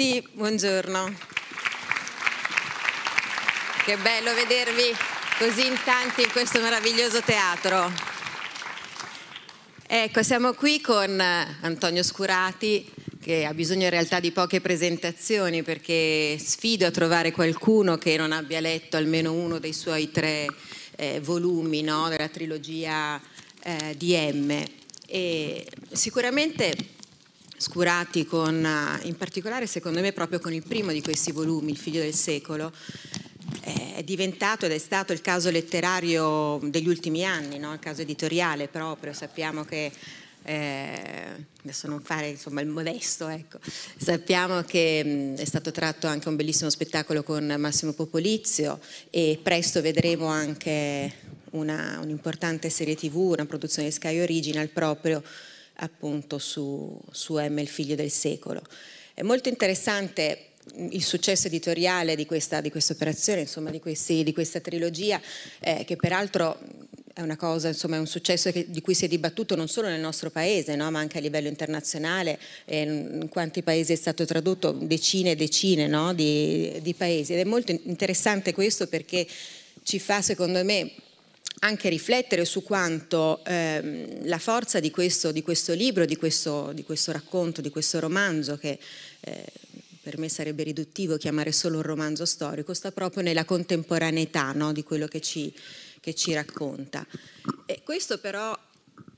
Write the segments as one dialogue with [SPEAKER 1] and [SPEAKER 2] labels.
[SPEAKER 1] tutti, buongiorno. Che bello vedervi così in tanti in questo meraviglioso teatro. Ecco, siamo qui con Antonio Scurati, che ha bisogno in realtà di poche presentazioni perché sfido a trovare qualcuno che non abbia letto almeno uno dei suoi tre eh, volumi no? della trilogia eh, di M. E sicuramente scurati con, eh, in particolare secondo me proprio con il primo di questi volumi, Il figlio del secolo, eh, è diventato ed è stato il caso letterario degli ultimi anni, no? il caso editoriale proprio, sappiamo che eh, adesso non fare insomma, il modesto, ecco. sappiamo che mh, è stato tratto anche un bellissimo spettacolo con Massimo Popolizio e presto vedremo anche una, un'importante serie tv, una produzione di Sky Original proprio appunto su, su M, il figlio del secolo. È molto interessante il successo editoriale di questa, di questa operazione, insomma, di, questi, di, questa trilogia, eh, che peraltro è una cosa, insomma, è un successo che, di cui si è dibattuto non solo nel nostro paese, no, ma anche a livello internazionale, in quanti paesi è stato tradotto, decine e decine no, di, di paesi. Ed è molto interessante questo perché ci fa, secondo me, anche riflettere su quanto ehm, la forza di questo, di questo libro, di questo, di questo, racconto, di questo romanzo, che eh, per me sarebbe riduttivo chiamare solo un romanzo storico, sta proprio nella contemporaneità no, di quello che ci, che ci racconta. E questo però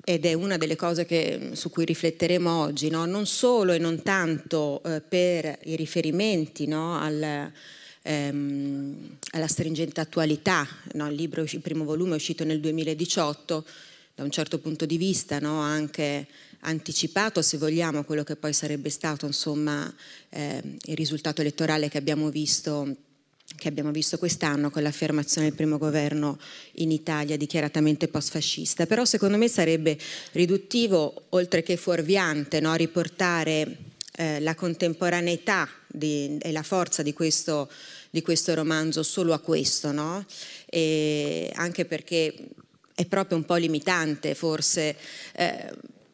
[SPEAKER 1] ed è una delle cose che, su cui rifletteremo oggi, no? non solo e non tanto eh, per i riferimenti no? al, ehm, alla stringente attualità. No? Il, libro, il primo volume è uscito nel 2018, da un certo punto di vista no? anche anticipato, se vogliamo, quello che poi sarebbe stato insomma, ehm, il risultato elettorale che abbiamo visto che abbiamo visto quest'anno con l'affermazione del primo governo in Italia dichiaratamente post-fascista. Però secondo me sarebbe riduttivo, oltre che fuorviante, no? riportare eh, la contemporaneità di, e la forza di questo, di questo, romanzo solo a questo, no? anche perché è proprio un po' limitante forse eh,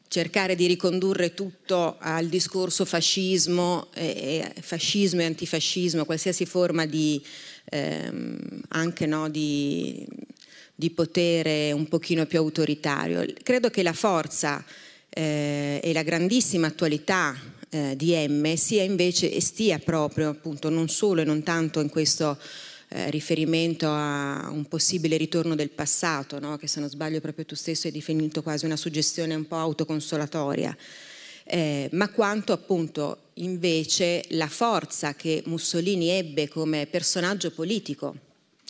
[SPEAKER 1] cercare di ricondurre tutto al discorso fascismo, eh, fascismo e antifascismo, qualsiasi forma di, ehm, anche, no, di, di, potere un pochino più autoritario. Credo che la forza eh, e la grandissima attualità eh, DM sia invece e stia proprio appunto non solo e non tanto in questo eh, riferimento a un possibile ritorno del passato, no? che se non sbaglio proprio tu stesso hai definito quasi una suggestione un po' autoconsolatoria, eh, ma quanto appunto invece la forza che Mussolini ebbe come personaggio politico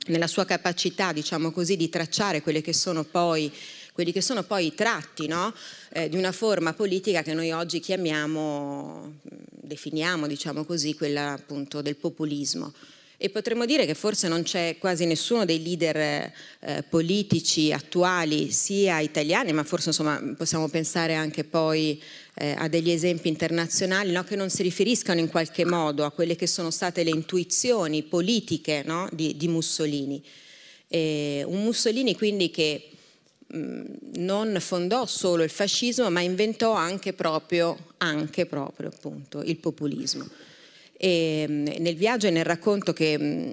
[SPEAKER 1] nella sua capacità, diciamo così, di tracciare quelle che sono poi quelli che sono poi i tratti no? eh, di una forma politica che noi oggi chiamiamo, definiamo diciamo così, quella appunto del populismo. E potremmo dire che forse non c'è quasi nessuno dei leader eh, politici attuali, sia italiani, ma forse insomma, possiamo pensare anche poi eh, a degli esempi internazionali, no? che non si riferiscano in qualche modo a quelle che sono state le intuizioni politiche no? di, di, Mussolini. E un Mussolini quindi che Mm, non fondò solo il fascismo, ma inventò anche proprio, anche proprio appunto, il populismo. E mm, nel viaggio e nel racconto che mm,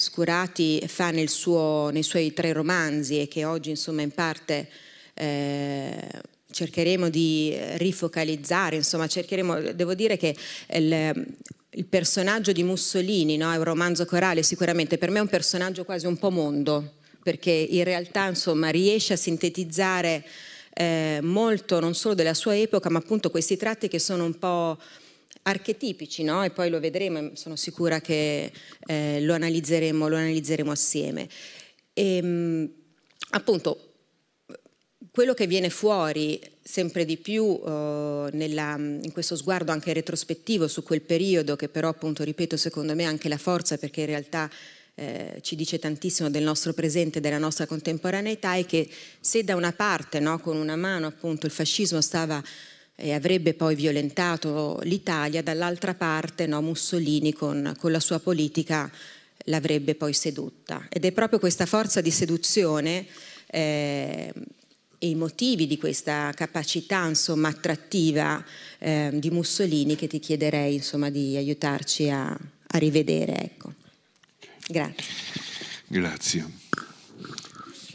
[SPEAKER 1] Scurati fa suo, nei suoi tre romanzi e che oggi insomma in parte eh, cercheremo di rifocalizzare, insomma cercheremo, devo dire che il, il personaggio di Mussolini no, è un romanzo corale sicuramente, per me è un personaggio quasi un po' mondo, perché in realtà insomma, riesce a sintetizzare eh, molto non solo della sua epoca, ma appunto questi tratti che sono un po' archetipici, no? e poi lo vedremo, sono sicura che eh, lo, analizzeremo, lo, analizzeremo, assieme. E, ehm, appunto, quello che viene fuori sempre di più eh, nella, in questo sguardo anche retrospettivo su quel periodo, che però appunto, ripeto, secondo me è anche la forza, perché in realtà eh, ci dice tantissimo del nostro presente, della nostra contemporaneità è che se da una parte, no, con una mano appunto, il fascismo stava e eh, avrebbe poi violentato l'Italia, dall'altra parte no, Mussolini con, con, la sua politica l'avrebbe poi sedotta. Ed è proprio questa forza di seduzione eh, e i motivi di questa capacità insomma, attrattiva eh, di Mussolini che ti chiederei insomma, di aiutarci a, a rivedere. Ecco. Grazie.
[SPEAKER 2] Grazie.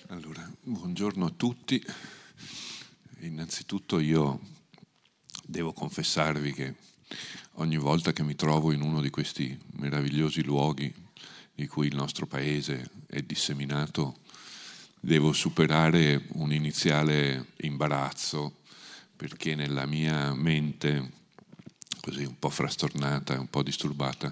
[SPEAKER 2] Allora, buongiorno a tutti. Innanzitutto io devo confessarvi che ogni volta che mi trovo in uno di questi meravigliosi luoghi di cui il nostro paese è disseminato, devo superare un iniziale imbarazzo perché nella mia mente così un po' frastornata un po' disturbata,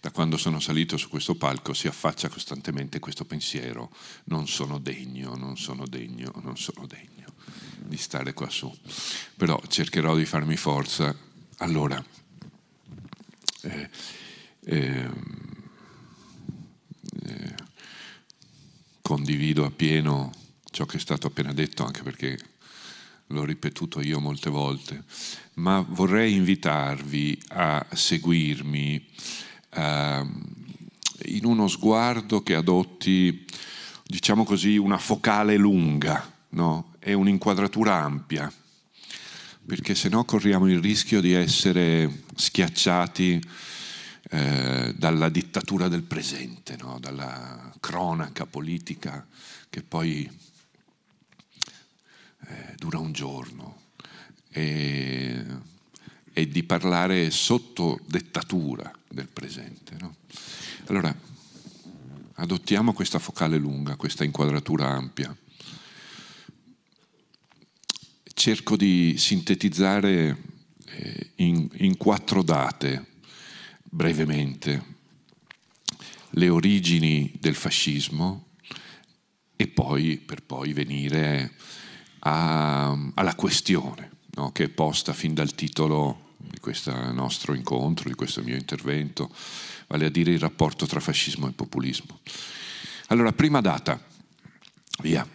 [SPEAKER 2] da quando sono salito su questo palco si affaccia costantemente questo pensiero, non sono degno, non sono degno, non sono degno di stare qua su, però cercherò di farmi forza. Allora, eh, eh, eh, condivido appieno ciò che è stato appena detto, anche perché l'ho ripetuto io molte volte, ma vorrei invitarvi a seguirmi eh, in uno sguardo che adotti, diciamo così, una focale lunga no? e un'inquadratura ampia, perché se no corriamo il rischio di essere schiacciati eh, dalla dittatura del presente, no? dalla cronaca politica che poi eh, dura un giorno e, e, di parlare sotto dettatura del presente. No? Allora, adottiamo questa focale lunga, questa inquadratura ampia. Cerco di sintetizzare eh, in, in quattro date, brevemente, le origini del fascismo e poi, per poi venire a, alla questione no? che è posta fin dal titolo di questo nostro incontro, di questo mio intervento, vale a dire il rapporto tra fascismo e populismo. Allora, prima data, via,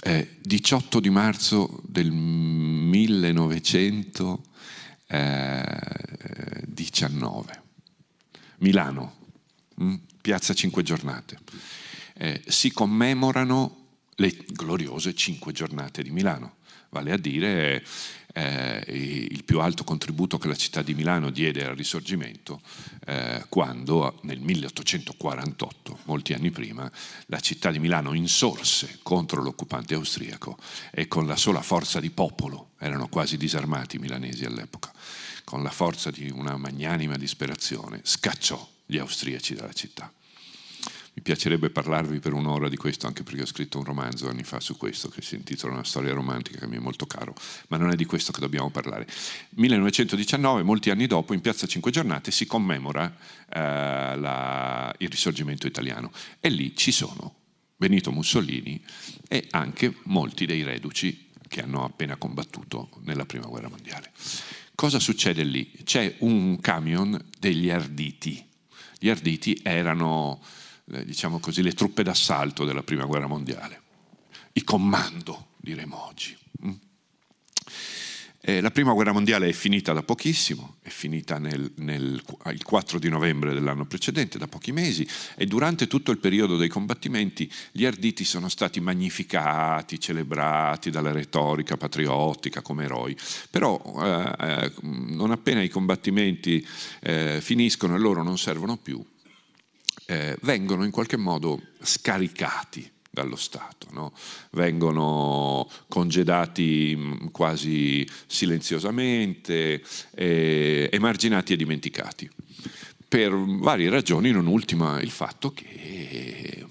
[SPEAKER 2] è 18 di marzo del 1919, eh, Milano, mm, Piazza Cinque Giornate. Eh, si commemorano le gloriose cinque giornate di Milano, vale a dire eh, il più alto contributo che la città di Milano diede al Risorgimento eh, quando nel 1848, molti anni prima, la città di Milano insorse contro l'occupante austriaco e con la sola forza di popolo, erano quasi disarmati i milanesi all'epoca, con la forza di una magnanima disperazione scacciò gli austriaci dalla città. Mi piacerebbe parlarvi per un'ora di questo, anche perché ho scritto un romanzo anni fa su questo, che si intitola Una storia romantica, che mi è molto caro, ma non è di questo che dobbiamo parlare. 1919, molti anni dopo, in Piazza Cinque Giornate si commemora eh, la, il risorgimento italiano e lì ci sono Benito Mussolini e anche molti dei reduci che hanno appena combattuto nella Prima Guerra Mondiale. Cosa succede lì? C'è un camion degli arditi. Gli arditi erano diciamo così, le truppe d'assalto della Prima Guerra Mondiale, i comando, diremo oggi. Mm? Eh, la Prima Guerra Mondiale è finita da pochissimo, è finita nel, nel, il 4 di novembre dell'anno precedente, da pochi mesi, e durante tutto il periodo dei combattimenti gli arditi sono stati magnificati, celebrati dalla retorica patriottica come eroi. Però eh, eh non appena i combattimenti eh, finiscono e loro non servono più, eh, vengono in qualche modo scaricati dallo Stato, no? vengono congedati mm, quasi silenziosamente, eh, emarginati e dimenticati, per varie ragioni, non ultima il fatto che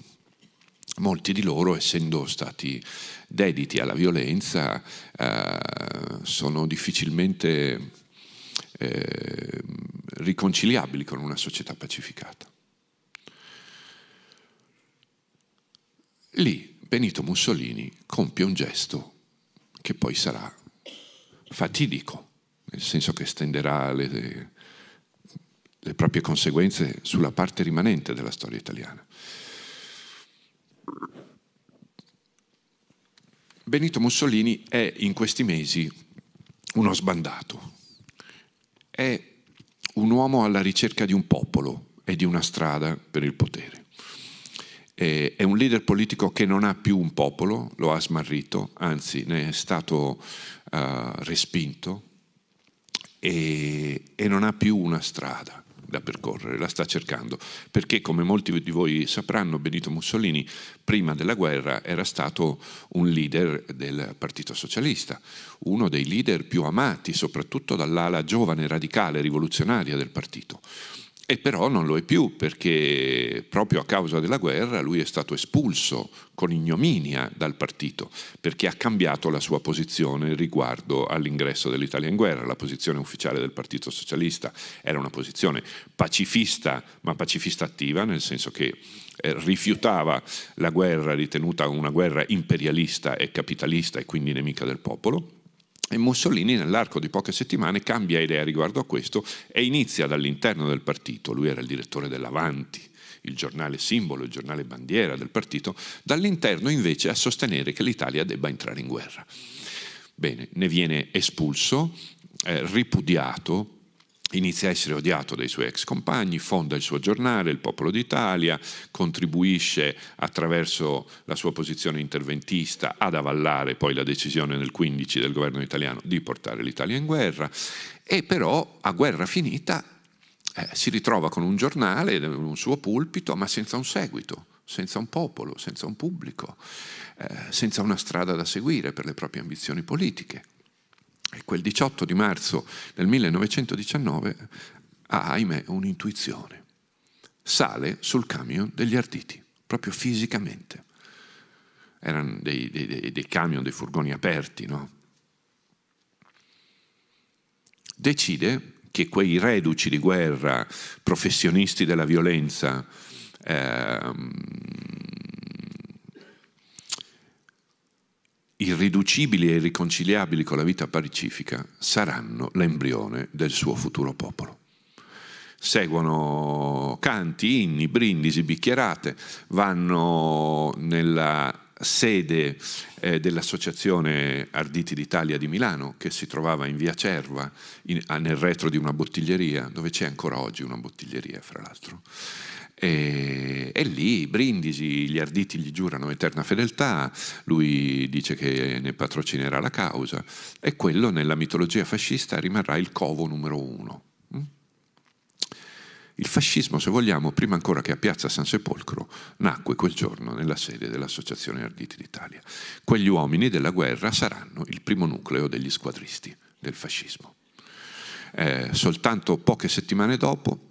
[SPEAKER 2] molti di loro, essendo stati dediti alla violenza, eh, sono difficilmente eh, riconciliabili con una società pacificata. Lì Benito Mussolini compie un gesto che poi sarà fatidico, nel senso che stenderà le, le proprie conseguenze sulla parte rimanente della storia italiana. Benito Mussolini è in questi mesi uno sbandato, è un uomo alla ricerca di un popolo e di una strada per il potere eh, è un leader politico che non ha più un popolo, lo ha smarrito, anzi ne è stato eh, respinto e, e non ha più una strada da percorrere, la sta cercando, perché come molti di voi sapranno, Benito Mussolini prima della guerra era stato un leader del Partito Socialista, uno dei leader più amati soprattutto dall'ala giovane, radicale, rivoluzionaria del partito e però non lo è più perché proprio a causa della guerra lui è stato espulso con ignominia dal partito perché ha cambiato la sua posizione riguardo all'ingresso dell'Italia in guerra. La posizione ufficiale del Partito Socialista era una posizione pacifista, ma pacifista attiva, nel senso che eh, rifiutava la guerra ritenuta una guerra imperialista e capitalista e quindi nemica del popolo e Mussolini nell'arco di poche settimane cambia idea riguardo a questo e inizia dall'interno del partito, lui era il direttore dell'Avanti, il giornale simbolo, il giornale bandiera del partito, dall'interno invece a sostenere che l'Italia debba entrare in guerra. Bene, ne viene espulso, eh, ripudiato Inizia a essere odiato dai suoi ex compagni, fonda il suo giornale, Il Popolo d'Italia, contribuisce attraverso la sua posizione interventista ad avallare poi la decisione nel 15 del governo italiano di portare l'Italia in guerra e però a guerra finita eh, si ritrova con un giornale, un suo pulpito, ma senza un seguito, senza un popolo, senza un pubblico, eh, senza una strada da seguire per le proprie ambizioni politiche. E quel 18 di marzo del 1919 ha, ahimè, un'intuizione. Sale sul camion degli arditi, proprio fisicamente. Erano dei, dei, dei, dei camion, dei furgoni aperti, no? Decide che quei reduci di guerra, professionisti della violenza, ehm, irriducibili e irriconciliabili con la vita pacifica, saranno l'embrione del suo futuro popolo. Seguono canti, inni, brindisi, bicchierate, vanno nella sede eh, dell'Associazione Arditi d'Italia di Milano, che si trovava in via Cerva, in, nel retro di una bottiglieria, dove c'è ancora oggi una bottiglieria, fra l'altro. E, e, lì Brindisi, gli arditi gli giurano eterna fedeltà, lui dice che ne patrocinerà la causa e quello nella mitologia fascista rimarrà il covo numero uno. Mm? Il fascismo, se vogliamo, prima ancora che a Piazza San Sepolcro, nacque quel giorno nella sede dell'Associazione Arditi d'Italia. Quegli uomini della guerra saranno il primo nucleo degli squadristi del fascismo. Eh, soltanto poche settimane dopo,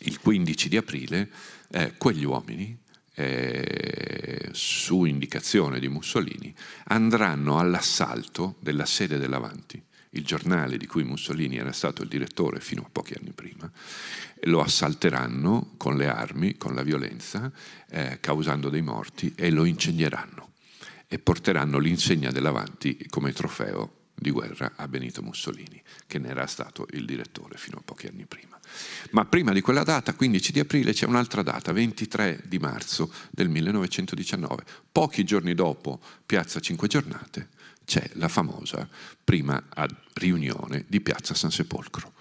[SPEAKER 2] il 15 di aprile eh, quegli uomini, eh, su indicazione di Mussolini, andranno all'assalto della sede dell'Avanti. Il giornale di cui Mussolini era stato il direttore fino a pochi anni prima, lo assalteranno con le armi, con la violenza, eh, causando dei morti e lo incendieranno e porteranno l'insegna dell'Avanti come trofeo di guerra a Benito Mussolini, che ne era stato il direttore fino a pochi anni prima. Ma prima di quella data, 15 di aprile, c'è un'altra data, 23 di marzo del 1919. Pochi giorni dopo Piazza Cinque Giornate c'è la famosa prima riunione di Piazza San Sepolcro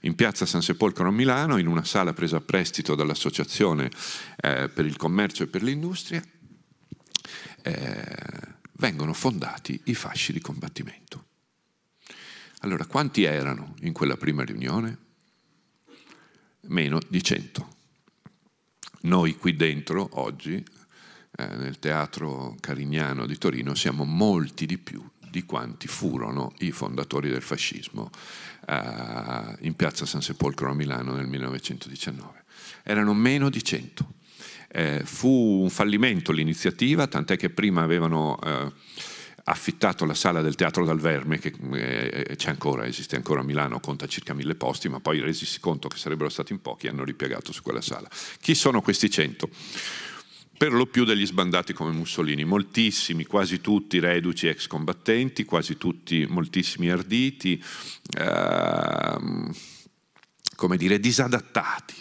[SPEAKER 2] in piazza San Sepolcro a Milano, in una sala presa a prestito dall'Associazione eh, per il Commercio e per l'Industria, eh, vengono fondati i fasci di combattimento. Allora, quanti erano in quella prima riunione? Meno di 100. Noi qui dentro, oggi, eh, nel teatro Carignano di Torino, siamo molti di più di quanti furono i fondatori del fascismo eh, in piazza San Sepolcro a Milano nel 1919. Erano meno di 100. Eh, fu un fallimento l'iniziativa, tant'è che prima avevano eh, affittato la sala del Teatro dal Verme, che eh, c'è ancora, esiste ancora a Milano, conta circa mille posti, ma poi resisi conto che sarebbero stati in pochi e hanno ripiegato su quella sala. Chi sono questi cento? Per lo più degli sbandati come Mussolini, moltissimi, quasi tutti reduci ex combattenti, quasi tutti, moltissimi arditi, ehm, come dire, disadattati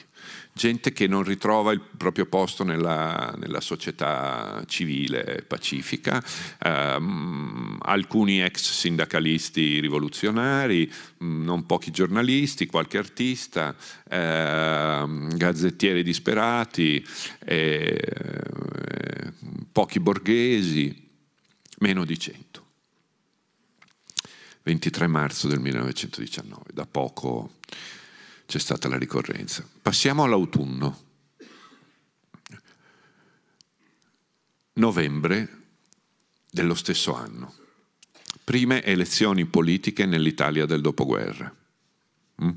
[SPEAKER 2] gente che non ritrova il proprio posto nella, nella società civile pacifica, um, alcuni ex sindacalisti rivoluzionari, mm, non pochi giornalisti, qualche artista, eh, gazzettieri disperati, eh, pochi borghesi, meno di 100. 23 marzo del 1919, da poco c'è stata la ricorrenza. Passiamo all'autunno. Novembre dello stesso anno. Prime elezioni politiche nell'Italia del dopoguerra. Mm?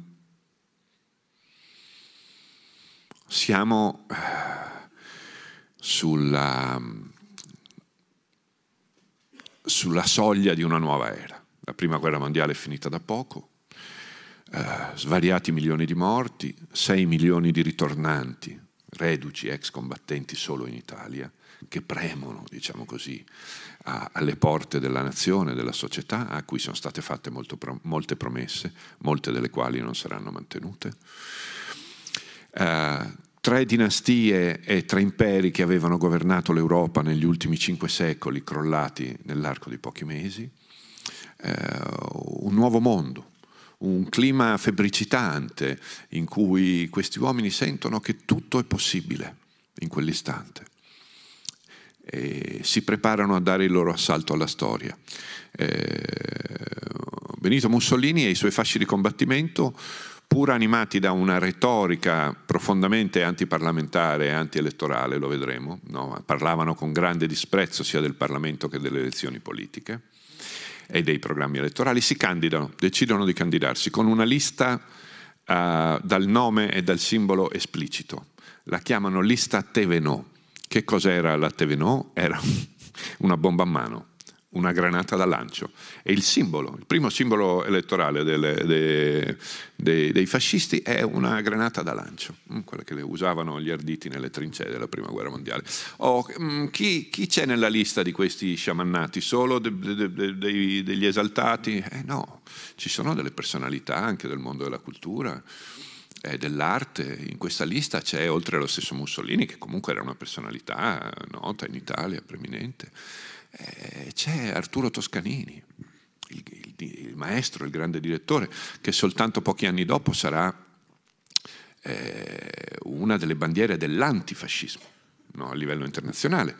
[SPEAKER 2] Siamo eh, sulla, sulla soglia di una nuova era. La prima guerra mondiale è finita da poco, eh, svariati milioni di morti, 6 milioni di ritornanti, reduci ex combattenti solo in Italia, che premono, diciamo così, a, alle porte della nazione, della società, a cui sono state fatte pro, molte promesse, molte delle quali non saranno mantenute. Eh, tre dinastie e tre imperi che avevano governato l'Europa negli ultimi cinque secoli, crollati nell'arco di pochi mesi, eh, un nuovo mondo, un clima febbricitante in cui questi uomini sentono che tutto è possibile in quell'istante. E si preparano a dare il loro assalto alla storia. Eh, Benito Mussolini e i suoi fasci di combattimento, pur animati da una retorica profondamente antiparlamentare e antielettorale, lo vedremo, no? parlavano con grande disprezzo sia del Parlamento che delle elezioni politiche, e dei programmi elettorali, si candidano, decidono di candidarsi con una lista Uh, dal nome e dal simbolo esplicito. La chiamano lista Tevenot. Che cos'era la Tevenot? Era una bomba a mano una granata da lancio. È il simbolo, il primo simbolo elettorale delle, dei, dei, dei, fascisti è una granata da lancio, mm, quella che le usavano gli arditi nelle trincee della Prima Guerra Mondiale. Oh, mm, chi, chi, c'è nella lista di questi sciamannati? Solo de, de, de, degli esaltati? Eh no, ci sono delle personalità anche del mondo della cultura eh, dell'arte. In questa lista c'è, oltre allo stesso Mussolini, che comunque era una personalità nota in Italia, preminente, eh, c'è Arturo Toscanini, il, il, il, maestro, il grande direttore, che soltanto pochi anni dopo sarà eh, una delle bandiere dell'antifascismo no, a livello internazionale.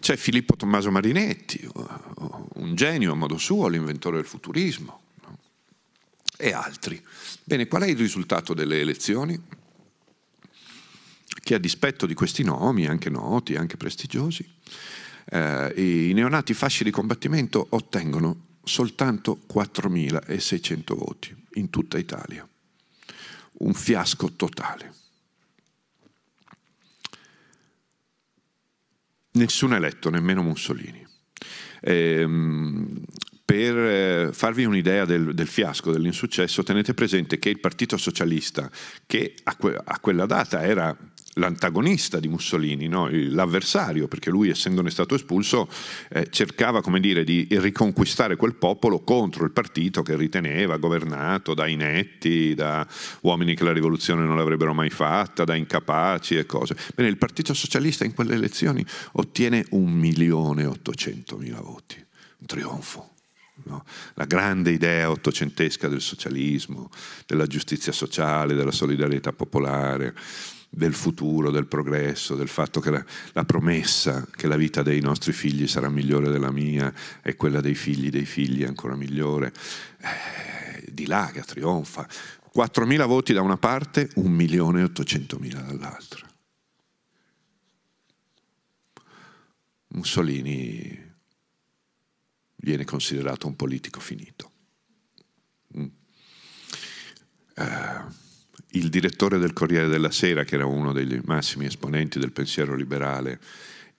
[SPEAKER 2] C'è Filippo Tommaso Marinetti, uh, uh, un genio a modo suo, l'inventore del futurismo, no? e altri. Bene, qual è il risultato delle elezioni? Che a dispetto di questi nomi, anche noti, anche prestigiosi, eh, i neonati fasci di combattimento ottengono soltanto 4.600 voti in tutta Italia. Un fiasco totale. Nessun eletto, nemmeno Mussolini. Ehm, per eh, farvi un'idea del, del, fiasco, dell'insuccesso, tenete presente che il Partito Socialista, che a, que- a quella data era l'antagonista di Mussolini, no? l'avversario, perché lui essendone stato espulso eh, cercava dire, di riconquistare quel popolo contro il partito che riteneva governato da inetti, da uomini che la rivoluzione non l'avrebbero mai fatta, da incapaci e cose. Bene, il Partito Socialista in quelle elezioni ottiene 1.800.000 voti, un trionfo. No? La grande idea ottocentesca del socialismo, della giustizia sociale, della solidarietà popolare, del futuro, del progresso, del fatto che la, la, promessa che la vita dei nostri figli sarà migliore della mia e quella dei figli dei figli ancora migliore, eh, dilaga, trionfa. 4.000 voti da una parte, 1.800.000 dall'altra. Mussolini viene considerato un politico finito. Mm. Eh, il direttore del Corriere della Sera, che era uno dei massimi esponenti del pensiero liberale,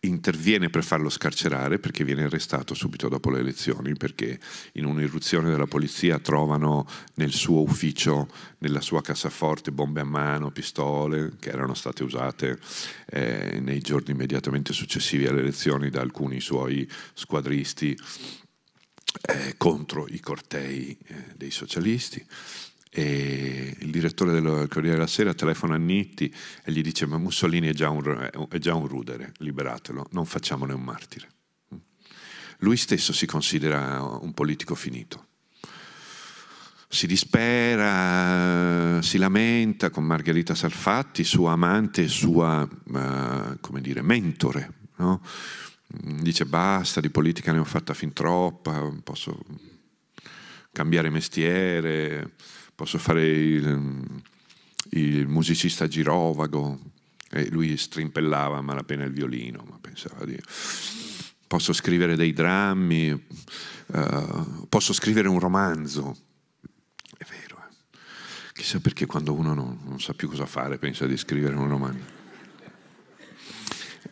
[SPEAKER 2] interviene per farlo scarcerare perché viene arrestato subito dopo le elezioni perché in un'irruzione della polizia trovano nel suo ufficio, nella sua cassaforte, bombe a mano, pistole che erano state usate eh, nei giorni immediatamente successivi alle elezioni da alcuni suoi squadristi eh, contro i cortei eh, dei socialisti e il direttore del Corriere della Sera telefona a Nitti e gli dice ma Mussolini è già un, è già un rudere, liberatelo, non facciamone un martire. Lui stesso si considera un politico finito. Si dispera, si lamenta con Margherita Salfatti, sua amante e sua, eh, come dire, mentore. No? Dice basta, di politica ne ho fatta fin troppa, posso cambiare mestiere posso fare il, mm, il musicista girovago, e lui strimpellava a malapena il violino, ma pensava di... Posso scrivere dei drammi, uh, posso scrivere un romanzo. È vero, eh. chissà perché quando uno non, non sa più cosa fare pensa di scrivere un romanzo.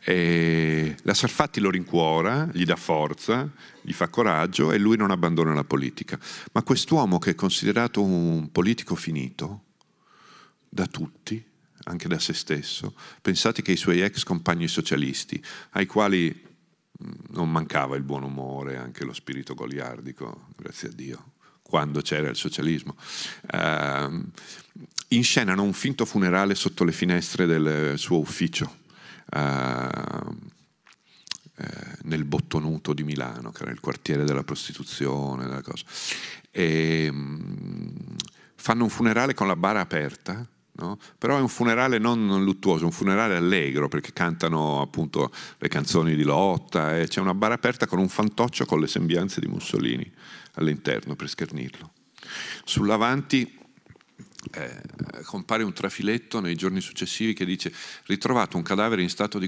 [SPEAKER 2] E la Sarfatti lo rincuora, gli dà forza, gli fa coraggio e lui non abbandona la politica. Ma quest'uomo che è considerato un politico finito da tutti, anche da se stesso, pensate che i suoi ex compagni socialisti, ai quali mm, non mancava il buon umore, anche lo spirito goliardico, grazie a Dio, quando c'era il socialismo, uh, ehm, inscenano un finto funerale sotto le finestre del suo ufficio Ehm, eh, nel Bottonuto di Milano, che era il quartiere della prostituzione, della e, ehm, mh, fanno un funerale con la bara aperta, No? Però è un funerale non luttuoso, è un funerale allegro perché cantano appunto le canzoni di lotta e c'è una bara aperta con un fantoccio con le sembianze di Mussolini all'interno per schernirlo. Sull'avanti eh, compare un trafiletto nei giorni successivi che dice ritrovato un cadavere in stato di,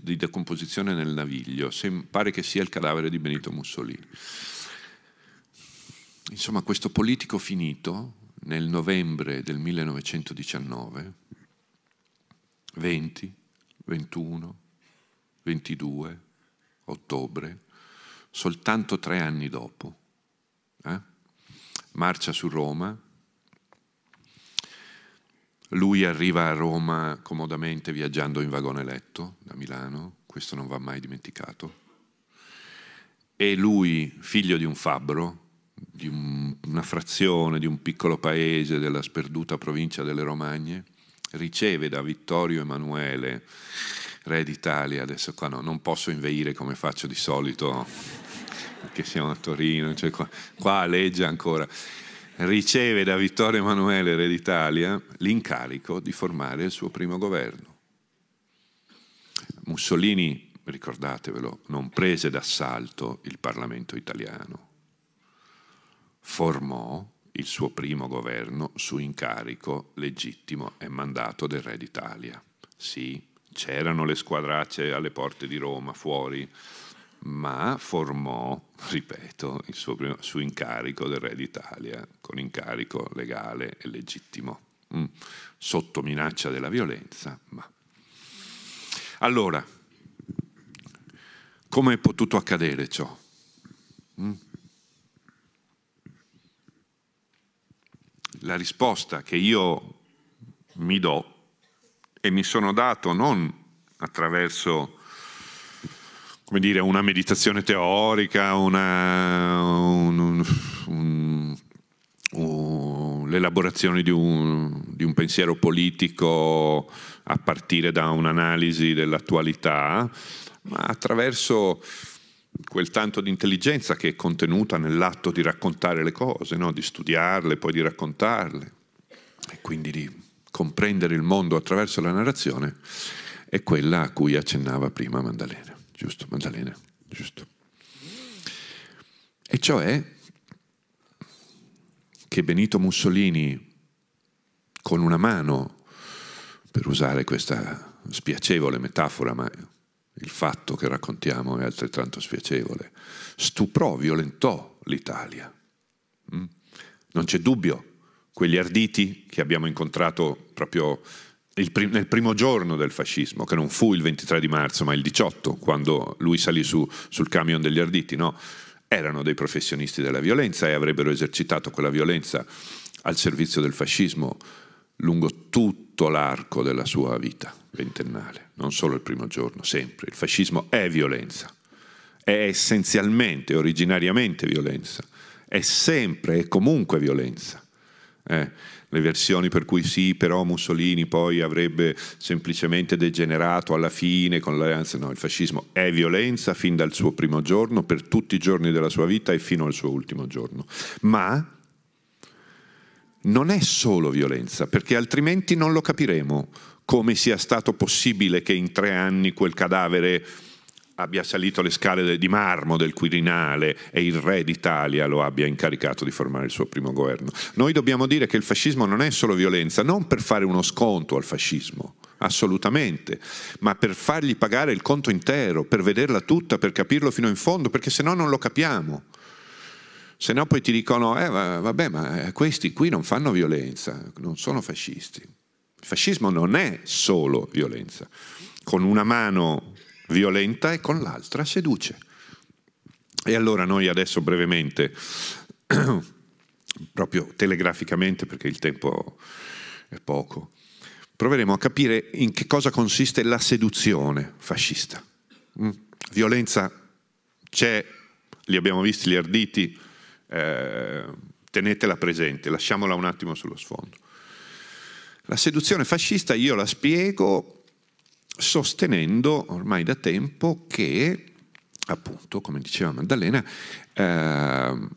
[SPEAKER 2] di decomposizione nel naviglio, Sem pare che sia il cadavere di Benito Mussolini. Insomma, questo politico finito nel novembre del 1919, 20, 21, 22 ottobre, soltanto tre anni dopo, eh? marcia su Roma, lui arriva a Roma comodamente viaggiando in vagone letto da Milano, questo non va mai dimenticato. E lui, figlio di un fabbro, di un, una frazione di un piccolo paese della sperduta provincia delle Romagne, riceve da Vittorio Emanuele, re d'Italia, adesso qua no, non posso inveire come faccio di solito, perché siamo a Torino, cioè qua, qua legge ancora, riceve da Vittorio Emanuele Re d'Italia l'incarico di formare il suo primo governo. Mussolini, ricordatevelo, non prese d'assalto il Parlamento italiano, formò il suo primo governo su incarico legittimo e mandato del Re d'Italia. Sì, c'erano le squadracce alle porte di Roma fuori, ma formò, ripeto, il suo primo, su incarico del re d'Italia, con incarico legale e legittimo, mm. sotto minaccia della violenza. Ma. Allora, come è potuto accadere ciò? Mm. La risposta che io mi do e mi sono dato non attraverso come dire, una meditazione teorica, una, un, un, un, l'elaborazione di, di un, pensiero politico a partire da un'analisi dell'attualità, ma attraverso quel tanto di intelligenza che è contenuta nell'atto di raccontare le cose, no? di studiarle, poi di raccontarle, e quindi di comprendere il mondo attraverso la narrazione, è quella a cui accennava prima Mandalena giusto, Maddalena, giusto. E cioè che Benito Mussolini, con una mano, per usare questa spiacevole metafora, ma il fatto che raccontiamo è altrettanto spiacevole, stuprò, violentò l'Italia. Mm? Non c'è dubbio, quegli arditi che abbiamo incontrato proprio prim- nel primo giorno del fascismo, che non fu il 23 di marzo ma il 18, quando lui salì su, sul camion degli arditi, no? erano dei professionisti della violenza e avrebbero esercitato quella violenza al servizio del fascismo lungo tutto l'arco della sua vita ventennale, non solo il primo giorno, sempre. Il fascismo è violenza, è essenzialmente, originariamente violenza, è sempre e comunque violenza. Eh? le versioni per cui sì, però Mussolini poi avrebbe semplicemente degenerato alla fine con l'alleanza. No, il fascismo è violenza fin dal suo primo giorno, per tutti i giorni della sua vita e fino al suo ultimo giorno. Ma non è solo violenza, perché altrimenti non lo capiremo come sia stato possibile che in tre anni quel cadavere abbia salito le scale di marmo del Quirinale e il re d'Italia lo abbia incaricato di formare il suo primo governo. Noi dobbiamo dire che il fascismo non è solo violenza, non per fare uno sconto al fascismo, assolutamente, ma per fargli pagare il conto intero, per vederla tutta, per capirlo fino in fondo, perché se no non lo capiamo. Se no poi ti dicono, eh, vabbè, ma eh, questi qui non fanno violenza, non sono fascisti. Il fascismo non è solo violenza. Con una mano violenta e con l'altra seduce. E allora noi adesso brevemente, proprio telegraficamente perché il tempo è poco, proveremo a capire in che cosa consiste la seduzione fascista. Mm? Violenza c'è, li abbiamo visti, li arditi, eh, tenetela presente, lasciamola un attimo sullo sfondo. La seduzione fascista io la spiego sostenendo ormai da tempo che, appunto, come diceva Maddalena, eh,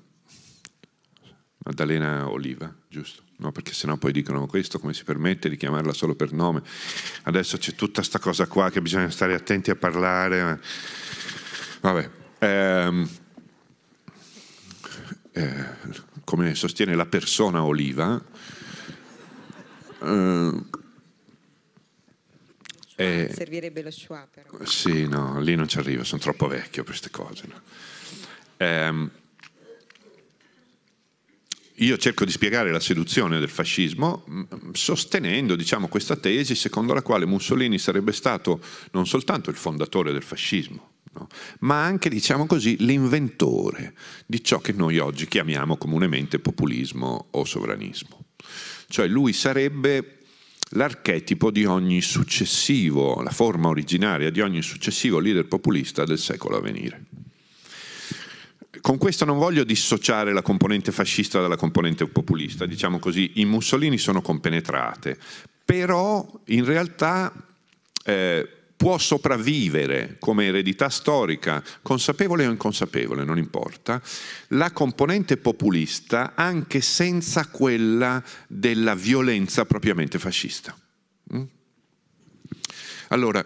[SPEAKER 2] Maddalena Oliva, giusto? No, perché sennò poi dicono questo come si permette di chiamarla solo per nome. Adesso c'è tutta questa cosa qua che bisogna stare attenti a parlare. Vabbè. Eh, eh, come sostiene la persona Oliva, eh, eh,
[SPEAKER 1] servirebbe lo schwa,
[SPEAKER 2] però. Sì, no, lì non ci arrivo, sono troppo vecchio queste cose. No? Eh, io cerco di spiegare la seduzione del fascismo sostenendo diciamo, questa tesi secondo la quale Mussolini sarebbe stato non soltanto il fondatore del fascismo, no? ma anche diciamo così, l'inventore di ciò che noi oggi chiamiamo comunemente populismo o sovranismo. Cioè lui sarebbe l'archetipo di ogni successivo, la forma originaria di ogni successivo leader populista del secolo a venire. Con questo non voglio dissociare la componente fascista dalla componente populista, diciamo così, i Mussolini sono compenetrate, però in realtà eh, può sopravvivere come eredità storica, consapevole o inconsapevole, non importa, la componente populista anche senza quella della violenza propriamente fascista. Mm? Allora,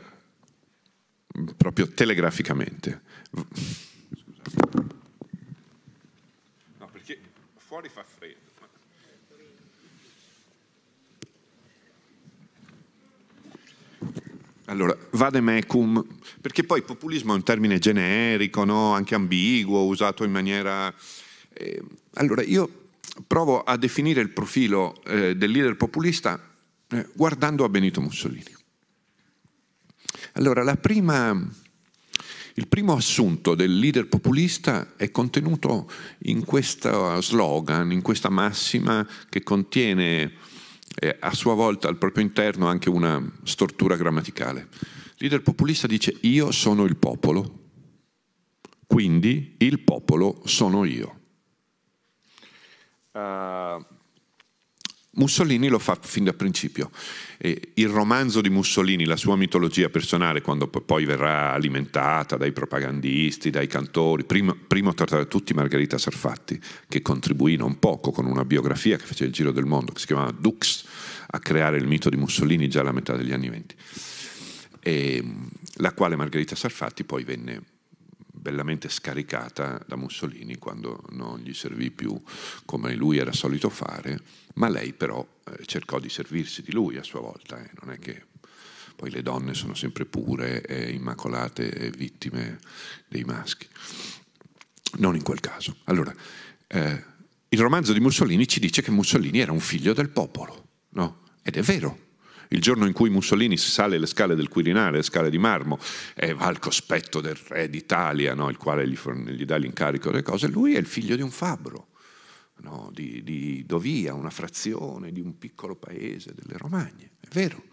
[SPEAKER 2] proprio telegraficamente. Scusate. Allora, vade mecum, perché poi populismo è un termine generico, no? anche ambiguo, usato in maniera... Eh, allora, io provo a definire il profilo eh, del leader populista eh, guardando a Benito Mussolini. Allora, prima, il primo assunto del leader populista è contenuto in questo slogan, in questa massima che contiene e a sua volta al proprio interno anche una stortura grammaticale. Il leader populista dice io sono il popolo, quindi il popolo sono io. Uh, Mussolini lo fa fin da principio. Eh, il romanzo di Mussolini, la sua mitologia personale, quando poi verrà alimentata dai propagandisti, dai cantori, primo, primo tra tutti Margherita Sarfatti, che contribuì non poco con una biografia che fece il giro del mondo, che si chiamava Dux, a creare il mito di Mussolini già alla metà degli anni venti, la quale Margherita Sarfatti poi venne bellamente scaricata da Mussolini quando non gli servì più come lui era solito fare ma lei però eh, cercò di servirsi di lui a sua volta, eh. non è che poi le donne sono sempre pure e immacolate e vittime dei maschi. Non in quel caso. Allora, eh, il romanzo di Mussolini ci dice che Mussolini era un figlio del popolo, no? Ed è vero. Il giorno in cui Mussolini sale le scale del Quirinale, le scale di marmo, e va al cospetto del re d'Italia, no? il quale gli, gli dà l'incarico delle cose, lui è il figlio di un fabbro no, di, di Dovia, una frazione di un piccolo paese delle Romagne, è vero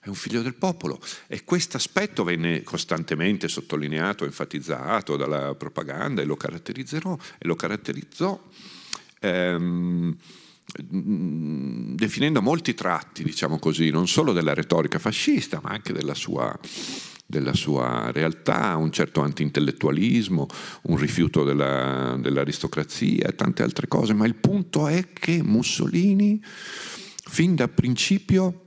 [SPEAKER 2] è un figlio del popolo. E questo aspetto venne costantemente sottolineato, enfatizzato dalla propaganda e lo, e lo caratterizzò ehm, mm, definendo molti tratti, diciamo così, non solo della retorica fascista, ma anche della sua della sua realtà, un certo antintellettualismo, un rifiuto della, dell'aristocrazia e tante altre cose, ma il punto è che Mussolini fin da principio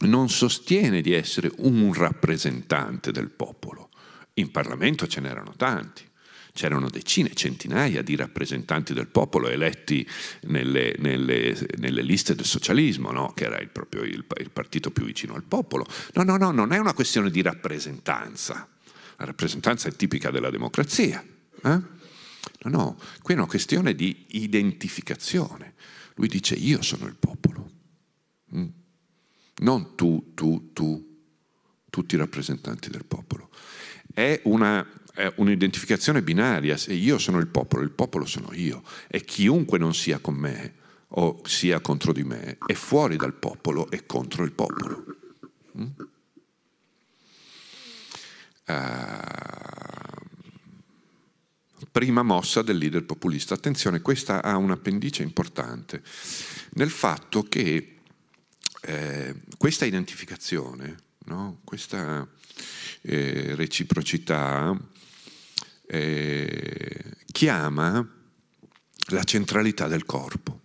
[SPEAKER 2] non sostiene di essere un rappresentante del popolo. In Parlamento ce n'erano tanti, c'erano decine, centinaia di rappresentanti del popolo eletti nelle, nelle, nelle liste del socialismo, no? che era il, proprio il, il partito più vicino al popolo. No, no, no, non è una questione di rappresentanza. La rappresentanza è tipica della democrazia. Eh? No, no, qui è una questione di identificazione. Lui dice io sono il popolo. Mm. Non tu, tu, tu, tutti i rappresentanti del popolo. È una è un'identificazione binaria, se io sono il popolo, il popolo sono io e chiunque non sia con me o sia contro di me è fuori dal popolo e contro il popolo. Mm? Uh, prima mossa del leader populista. Attenzione, questa ha un appendice importante nel fatto che eh, questa identificazione, no? questa eh, reciprocità, eh, chiama la centralità del corpo.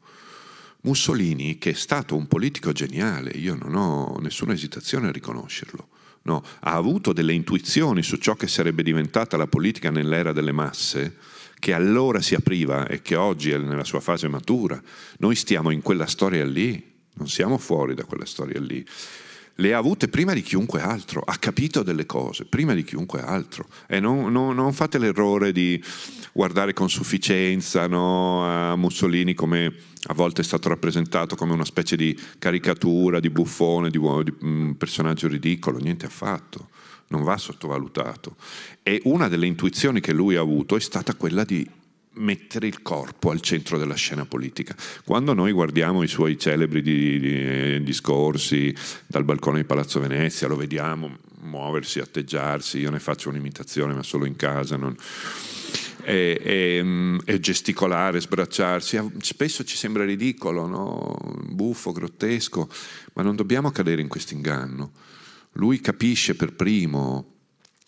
[SPEAKER 2] Mussolini, che è stato un politico geniale, io non ho nessuna esitazione a riconoscerlo, no, ha avuto delle intuizioni su ciò che sarebbe diventata la politica nell'era delle masse, che allora si apriva e che oggi è nella sua fase matura. Noi stiamo in quella storia lì, non siamo fuori da quella storia lì le ha avute prima di chiunque altro, ha capito delle cose prima di chiunque altro. E non, non, non fate l'errore di guardare con sufficienza no, a Mussolini come a volte è stato rappresentato come una specie di caricatura, di buffone, di, di un mm, personaggio ridicolo, niente affatto, non va sottovalutato. E una delle intuizioni che lui ha avuto è stata quella di mettere il corpo al centro della scena politica. Quando noi guardiamo i suoi celebri di, di, eh, discorsi dal balcone di Palazzo Venezia, lo vediamo muoversi, atteggiarsi, io ne faccio un'imitazione ma solo in casa, non... e, e, e, gesticolare, sbracciarsi, spesso ci sembra ridicolo, no? buffo, grottesco, ma non dobbiamo cadere in questo inganno. Lui capisce per primo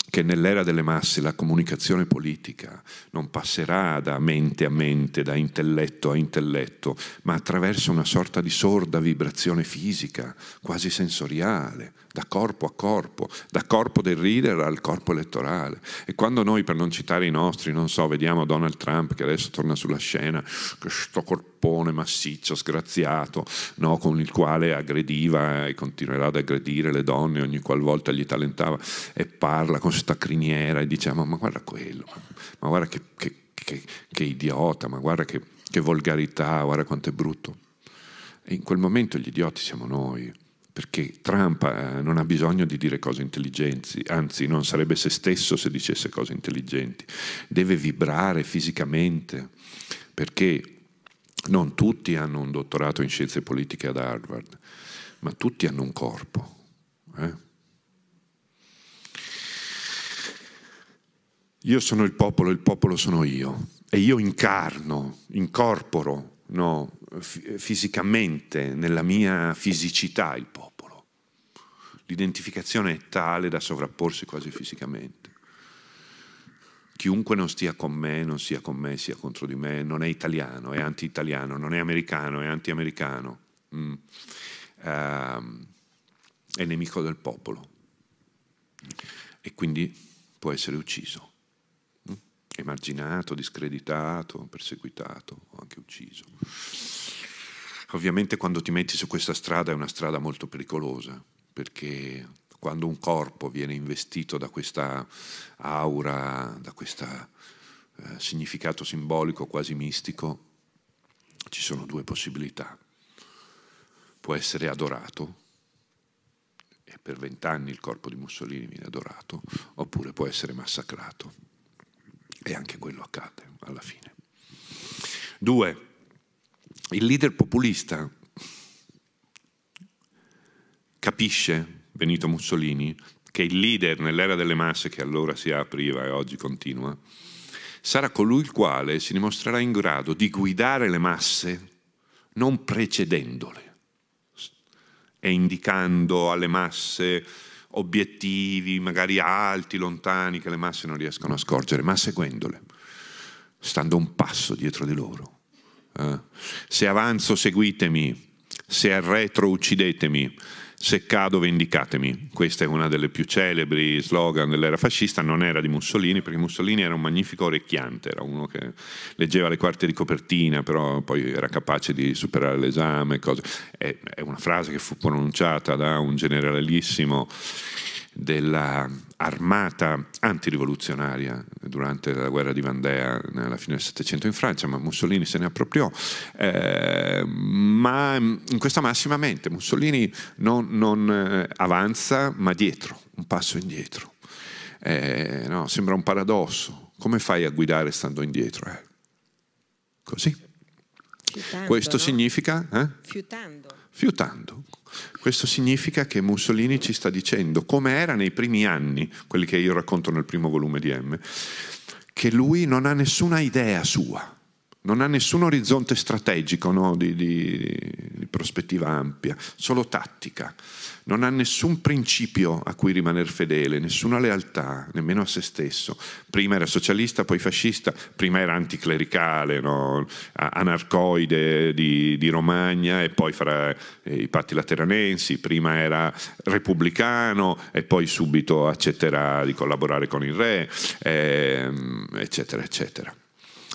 [SPEAKER 2] che nell'era delle masse la comunicazione politica non passerà da mente a mente, da intelletto a intelletto, ma attraverso una sorta di sorda vibrazione fisica, quasi sensoriale, da corpo a corpo, da corpo del reader al corpo elettorale. E quando noi, per non citare i nostri, non so, vediamo Donald Trump che adesso torna sulla scena, che sto col groppone massiccio, sgraziato, no? con il quale aggrediva e continuerà ad aggredire le donne ogni qualvolta gli talentava e parla con questa criniera e dice ah, ma, guarda quello, ma, ma guarda che, che, che, che, idiota, ma guarda che, che volgarità, guarda quanto è brutto. E in quel momento gli idioti siamo noi perché Trump eh, non ha bisogno di dire cose intelligenti, anzi non sarebbe se stesso se dicesse cose intelligenti, deve vibrare fisicamente, perché non tutti hanno un dottorato in scienze politiche ad Harvard, ma tutti hanno un corpo. Eh? Io sono il popolo, il popolo sono io. E io incarno, incorporo no, f- fisicamente, nella mia fisicità, il popolo. L'identificazione è tale da sovrapporsi quasi fisicamente chiunque non stia con me, non sia con me, sia contro di me, non è italiano, è anti-italiano, non è americano, è anti-americano, mm. uh, è nemico del popolo e quindi può essere ucciso, mm. emarginato, discreditato, perseguitato o anche ucciso. Ovviamente quando ti metti su questa strada è una strada molto pericolosa perché quando un corpo viene investito da questa aura, da questo eh, significato simbolico quasi mistico, ci sono due possibilità. Può essere adorato, e per vent'anni il corpo di Mussolini viene adorato, oppure può essere massacrato. E anche quello accade alla fine. Due, il leader populista capisce Benito Mussolini, che il leader nell'era delle masse che allora si apriva e oggi continua, sarà colui il quale si dimostrerà in grado di guidare le masse non precedendole e indicando alle masse obiettivi magari alti, lontani, che le masse non riescono a scorgere, ma seguendole, stando un passo dietro di loro. Eh? Se avanzo seguitemi, se arretro uccidetemi, se cado vendicatemi, questa è una delle più celebri slogan dell'era fascista, non era di Mussolini perché Mussolini era un magnifico orecchiante, era uno che leggeva le quarte di copertina però poi era capace di superare l'esame, cose. è una frase che fu pronunciata da un generalissimo dell'armata antirivoluzionaria durante la guerra di Vandea alla fine del Settecento in Francia, ma Mussolini se ne appropriò. Eh, ma in questa massima mente Mussolini non, non eh, avanza, ma dietro, un passo indietro. Eh, no, sembra un paradosso. Come fai a guidare stando indietro? Eh? Così. Fiutando, Questo no? significa... Eh? Fiutando. Fiutando questo significa che Mussolini ci sta dicendo, come era nei primi anni, quelli che io racconto nel primo volume di M, che lui non ha nessuna idea sua, non ha nessun orizzonte strategico no, di, di, di prospettiva ampia, solo tattica non ha nessun principio a cui rimanere fedele, nessuna lealtà, nemmeno a se stesso. Prima era socialista, poi fascista, prima era anticlericale, no? anarcoide di, di, Romagna e poi fra eh, i patti lateranensi, prima era repubblicano e poi subito accetterà di collaborare con il re, ehm, eccetera, eccetera.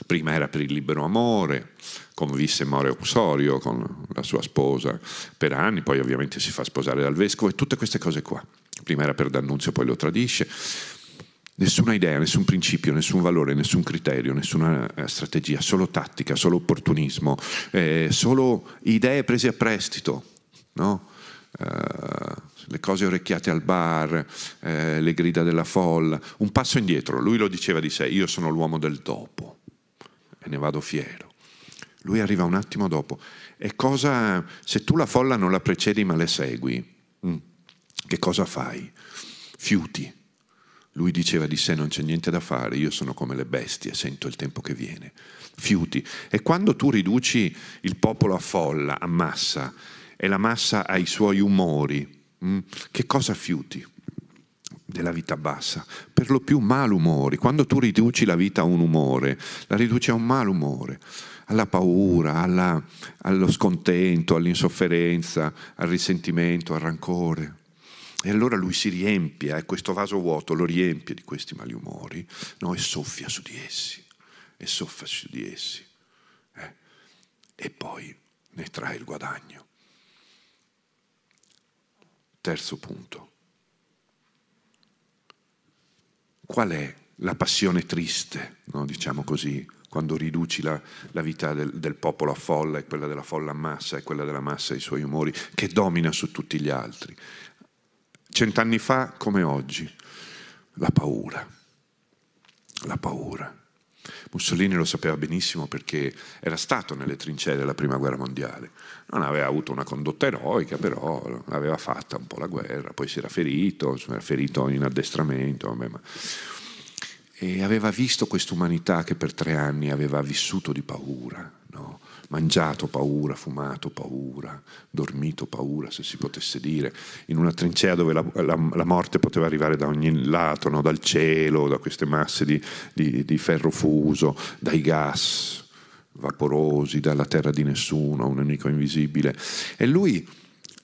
[SPEAKER 2] Prima era per il libero amore convisse Mauro Usorio con la sua sposa per anni, poi ovviamente si fa sposare dal vescovo e tutte queste cose qua. Prima era per D'Annunzio, poi lo tradisce. Nessuna idea, nessun principio, nessun valore, nessun criterio, nessuna eh, strategia, solo tattica, solo opportunismo, eh, solo idee prese a prestito, no? Uh, le cose orecchiate al bar, eh, le grida della folla, un passo indietro. Lui lo diceva di sé, io sono l'uomo del dopo e ne vado fiero lui arriva un attimo dopo. E cosa, se tu la folla non la precedi ma le segui, mm, che cosa fai? Fiuti. Lui diceva di sé non c'è niente da fare, io sono come le bestie, sento il tempo che viene. Fiuti. E quando tu riduci il popolo a folla, a massa, e la massa ha i suoi umori, mm, che cosa fiuti? della vita bassa, per lo più malumori. Quando tu riduci la vita a un umore, la riduci a un malumore, alla paura, alla, allo scontento, all'insofferenza, al risentimento, al rancore. E allora lui si riempie, eh, questo vaso vuoto lo riempie di questi malumori no? e soffia su di essi, e soffia su di essi. Eh? E poi ne trae il guadagno. Terzo punto qual è la passione triste, no? diciamo così, quando riduci la, la vita del, del, popolo a folla e quella della folla a massa e quella della massa ai suoi umori, che domina su tutti gli altri. Cent'anni fa come oggi, la paura, la paura. Mussolini lo sapeva benissimo perché era stato nelle trincee della Prima Guerra Mondiale. Non aveva avuto una condotta eroica, però aveva fatta un po' la guerra, poi si era ferito, si era ferito in addestramento. E aveva visto quest'umanità che per tre anni aveva vissuto di paura, no? mangiato paura, fumato paura, dormito paura, se si potesse dire, in una trincea dove la, la, la morte poteva arrivare da ogni lato, no? dal cielo, da queste masse di, di, di ferro fuso, dai gas vaporosi, dalla terra di nessuno, un nemico invisibile. E lui,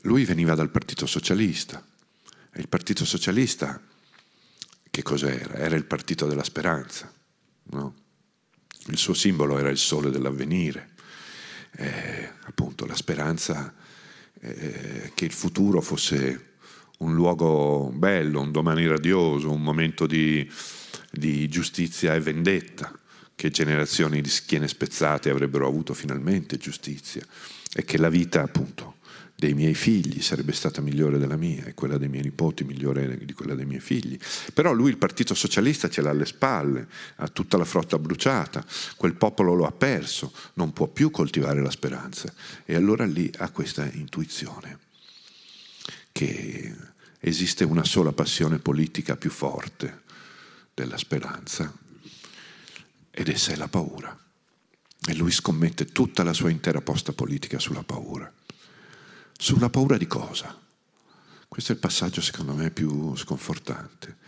[SPEAKER 2] lui veniva dal Partito Socialista. E il Partito Socialista che cos'era? Era il partito della speranza. No? Il suo simbolo era il sole dell'avvenire eh, appunto la speranza eh, che il futuro fosse un luogo bello, un domani radioso, un momento di, di giustizia e vendetta, che generazioni di schiene spezzate avrebbero avuto finalmente giustizia e che la vita appunto dei miei figli sarebbe stata migliore della mia e quella dei miei nipoti migliore di quella dei miei figli. Però lui il Partito Socialista ce l'ha alle spalle, ha tutta la frotta bruciata, quel popolo lo ha perso, non può più coltivare la speranza. E allora lì ha questa intuizione che esiste una sola passione politica più forte della speranza ed essa è la paura. E lui scommette tutta la sua intera posta politica sulla paura. Sulla paura di cosa? Questo è il passaggio secondo me più sconfortante.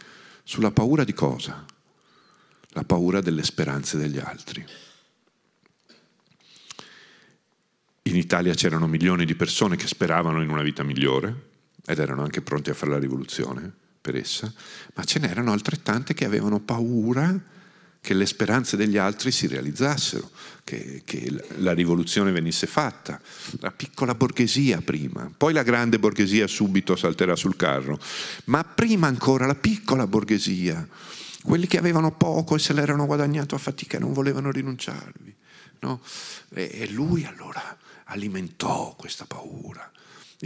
[SPEAKER 2] Sulla paura di cosa? La paura delle speranze degli altri. In Italia c'erano milioni di persone che speravano in una vita migliore ed erano anche pronti a fare la rivoluzione per essa, ma ce n'erano altrettante che avevano paura che le speranze degli altri si realizzassero, che, che, la rivoluzione venisse fatta. La piccola borghesia prima, poi la grande borghesia subito salterà sul carro, ma prima ancora la piccola borghesia, quelli che avevano poco e se l'erano guadagnato a fatica e non volevano rinunciarvi. No? E, e lui allora alimentò questa paura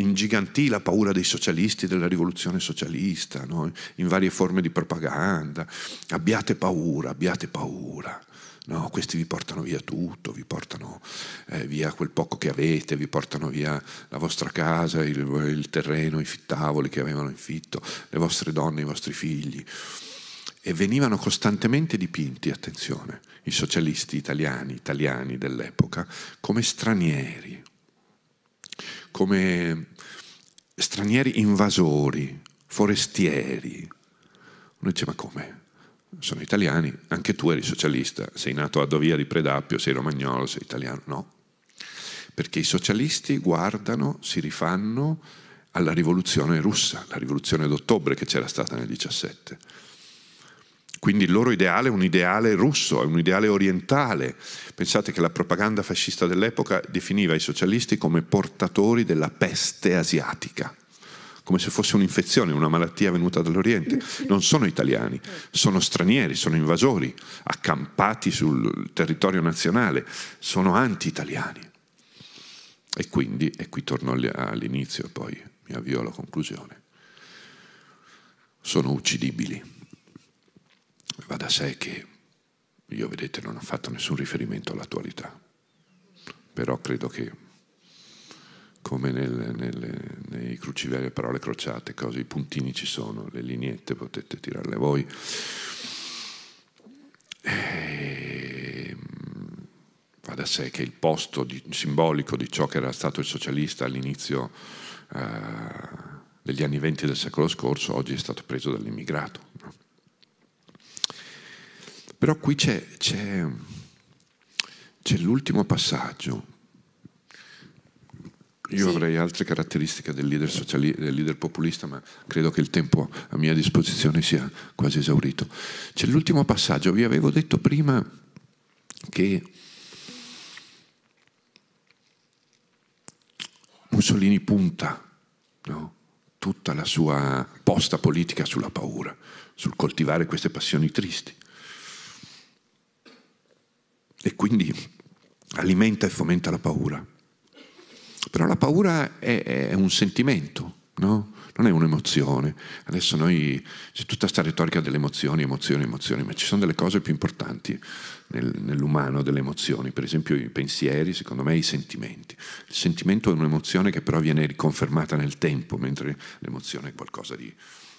[SPEAKER 2] ingigantì la paura dei socialisti della rivoluzione socialista, no? in varie forme di propaganda. Abbiate paura, abbiate paura. No, questi vi portano via tutto, vi portano eh, via quel poco che avete, vi portano via la vostra casa, il, il terreno, i fittavoli che avevano in fitto, le vostre donne, i vostri figli. E venivano costantemente dipinti, attenzione, i socialisti italiani, italiani dell'epoca, come stranieri, come stranieri invasori, forestieri. Uno dice, ma come? Sono italiani, anche tu eri socialista, sei nato a Dovia di Predappio, sei romagnolo, sei italiano. No, perché i socialisti guardano, si rifanno alla rivoluzione russa, la rivoluzione d'ottobre che c'era stata nel 17 quindi il loro ideale è un ideale russo, è un ideale orientale. Pensate che la propaganda fascista dell'epoca definiva i socialisti come portatori della peste asiatica, come se fosse un'infezione, una malattia venuta dall'Oriente. Non sono italiani, sono stranieri, sono invasori, accampati sul territorio nazionale, sono anti-italiani. E quindi, e qui torno all'inizio e poi mi avvio alla conclusione, sono uccidibili. Va da sé che io, vedete, non ho fatto nessun riferimento all'attualità, però credo che come nel, nel, nei cruciverbi, le parole crociate, cose, i puntini ci sono, le lineette potete tirarle voi. Ehm, va da sé che il posto di, simbolico di ciò che era stato il socialista all'inizio eh, degli anni venti del secolo scorso oggi è stato preso dall'immigrato. Però qui c'è, c'è, c'è l'ultimo passaggio. Io sì. avrei altre caratteristiche del leader, sociali- del leader populista, ma credo che il tempo a mia disposizione sia quasi esaurito. C'è l'ultimo passaggio. Vi avevo detto prima che Mussolini punta no? tutta la sua posta politica sulla paura, sul coltivare queste passioni tristi e quindi alimenta e fomenta la paura. Però la paura è, è un sentimento, no? non è un'emozione. Adesso noi c'è tutta questa retorica delle emozioni, emozioni, emozioni, ma ci sono delle cose più importanti nel, nell'umano delle emozioni, per esempio i pensieri, secondo me i sentimenti. Il sentimento è un'emozione che però viene riconfermata nel tempo, mentre l'emozione è qualcosa di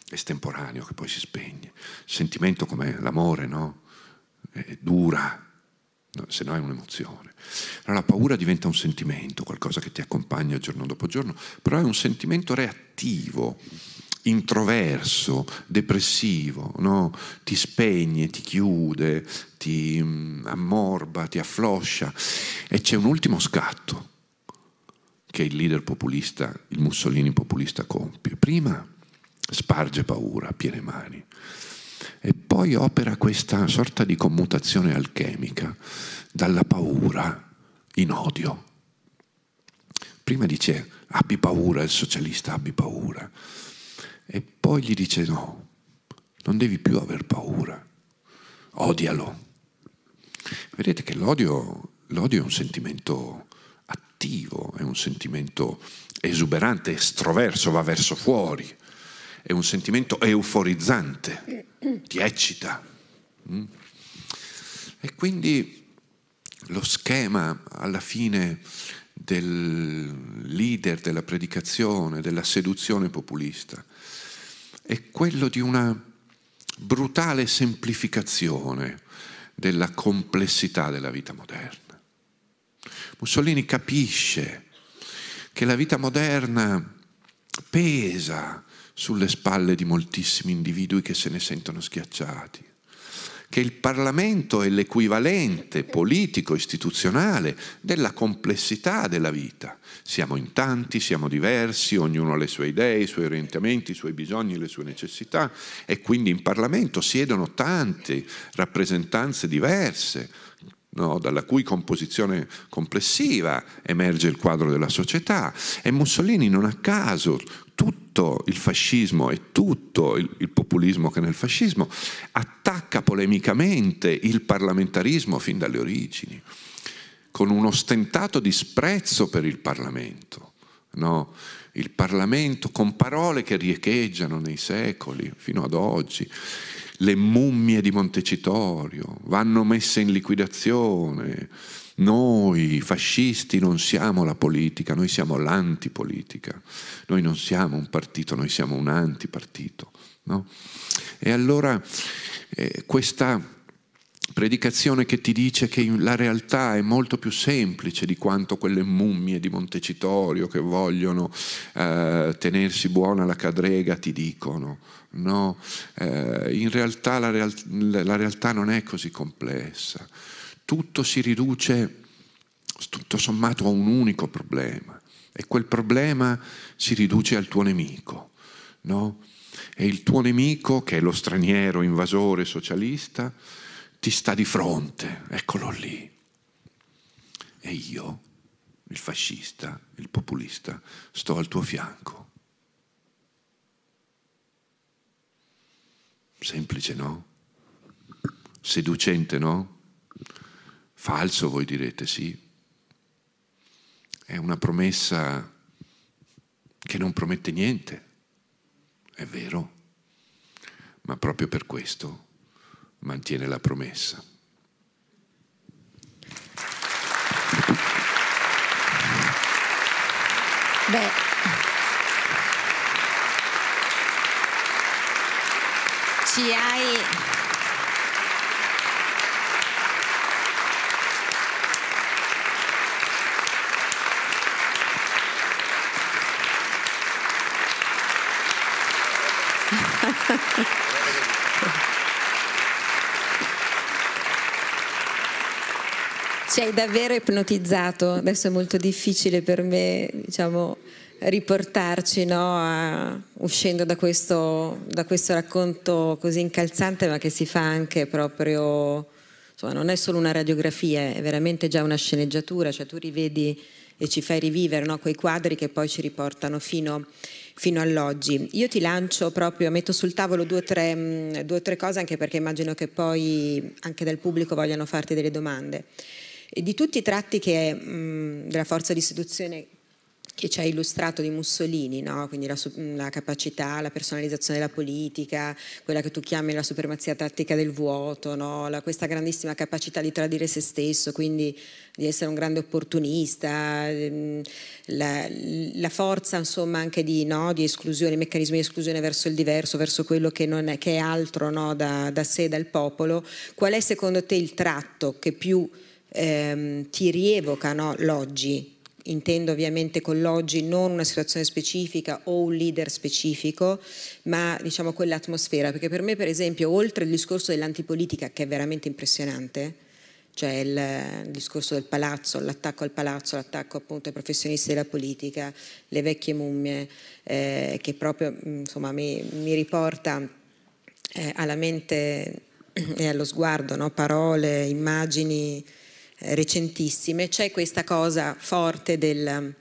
[SPEAKER 2] estemporaneo che poi si spegne. Il sentimento come l'amore, no? È dura, se no è un'emozione. Allora la paura diventa un sentimento, qualcosa che ti accompagna giorno dopo giorno, però è un sentimento reattivo, introverso, depressivo, no? ti spegne, ti chiude, ti mm, ammorba, ti affloscia e c'è un ultimo scatto che il leader populista, il Mussolini populista compie. Prima sparge paura a piene mani e poi opera questa sorta di commutazione alchemica, dalla paura in odio. Prima dice abbi paura, il socialista abbi paura. E poi gli dice no, non devi più aver paura, odialo. Vedete che l'odio, l'odio è un sentimento attivo, è un sentimento esuberante, estroverso, va verso fuori, è un sentimento euforizzante ti eccita. Mm? E quindi lo schema alla fine del leader della predicazione, della seduzione populista, è quello di una brutale semplificazione della complessità della vita moderna. Mussolini capisce che la vita moderna pesa sulle spalle di moltissimi individui che se ne sentono schiacciati, che il Parlamento è l'equivalente politico-istituzionale della complessità della vita. Siamo in tanti, siamo diversi, ognuno ha le sue idee, i suoi orientamenti, i suoi bisogni, le sue necessità e quindi in Parlamento siedono tante rappresentanze diverse no? dalla cui composizione complessiva emerge il quadro della società. E Mussolini non a caso tutto il fascismo e tutto il, il, populismo che nel fascismo attacca polemicamente il parlamentarismo fin dalle origini, con un ostentato disprezzo per il Parlamento. No? Il Parlamento con parole che riecheggiano nei secoli fino ad oggi le mummie di Montecitorio, vanno messe in liquidazione. Noi fascisti non siamo la politica, noi siamo l'antipolitica, noi non siamo un partito, noi siamo un antipartito. No? E allora eh, questa predicazione che ti dice che la realtà è molto più semplice di quanto quelle mummie di Montecitorio che vogliono eh, tenersi buona la cadrega ti dicono. No, eh, in realtà la, real- la, realtà non è così complessa. Tutto si riduce tutto sommato a un unico problema e quel problema si riduce al tuo nemico. No? E il tuo nemico, che è lo straniero invasore socialista, ti sta di fronte, eccolo lì. E io, il fascista, il populista, sto al tuo fianco Semplice no? Seducente no? Falso voi direte sì. È una promessa che non promette niente, è vero, ma proprio per questo mantiene la promessa.
[SPEAKER 1] Beh. ci hai... ci hai davvero ipnotizzato, adesso è molto difficile per me, diciamo, riportarci no, a, uscendo da questo, da questo, racconto così incalzante ma che si fa anche proprio, insomma non è solo una radiografia, è veramente già una sceneggiatura, cioè tu rivedi e ci fai rivivere no, quei quadri che poi ci riportano fino, fino, all'oggi. Io ti lancio proprio, metto sul tavolo due o, tre, mm, tre cose anche perché immagino che poi anche dal pubblico vogliano farti delle domande. E di tutti i tratti che, mh, mm, della forza di seduzione che ci ha illustrato di Mussolini, no? quindi la, la, capacità, la personalizzazione della politica, quella che tu chiami la supremazia tattica del vuoto, no? la, questa grandissima capacità di tradire se stesso, quindi di essere un grande opportunista, ehm, la, la forza insomma anche di, no? di, esclusione, meccanismi di esclusione verso il diverso, verso quello che, è, che è, altro da, da sé, dal popolo. Qual è secondo te il tratto che più ehm, ti rievoca l'oggi? intendo ovviamente con l'oggi non una situazione specifica o un leader specifico, ma diciamo quell'atmosfera, perché per me per esempio oltre al discorso dell'antipolitica che è veramente impressionante, cioè il, il, discorso del palazzo, l'attacco al palazzo, l'attacco appunto ai professionisti della politica, le vecchie mummie, eh, che proprio insomma, mi, mi riporta eh, alla mente e allo sguardo no? parole, immagini eh, recentissime, c'è questa cosa forte del,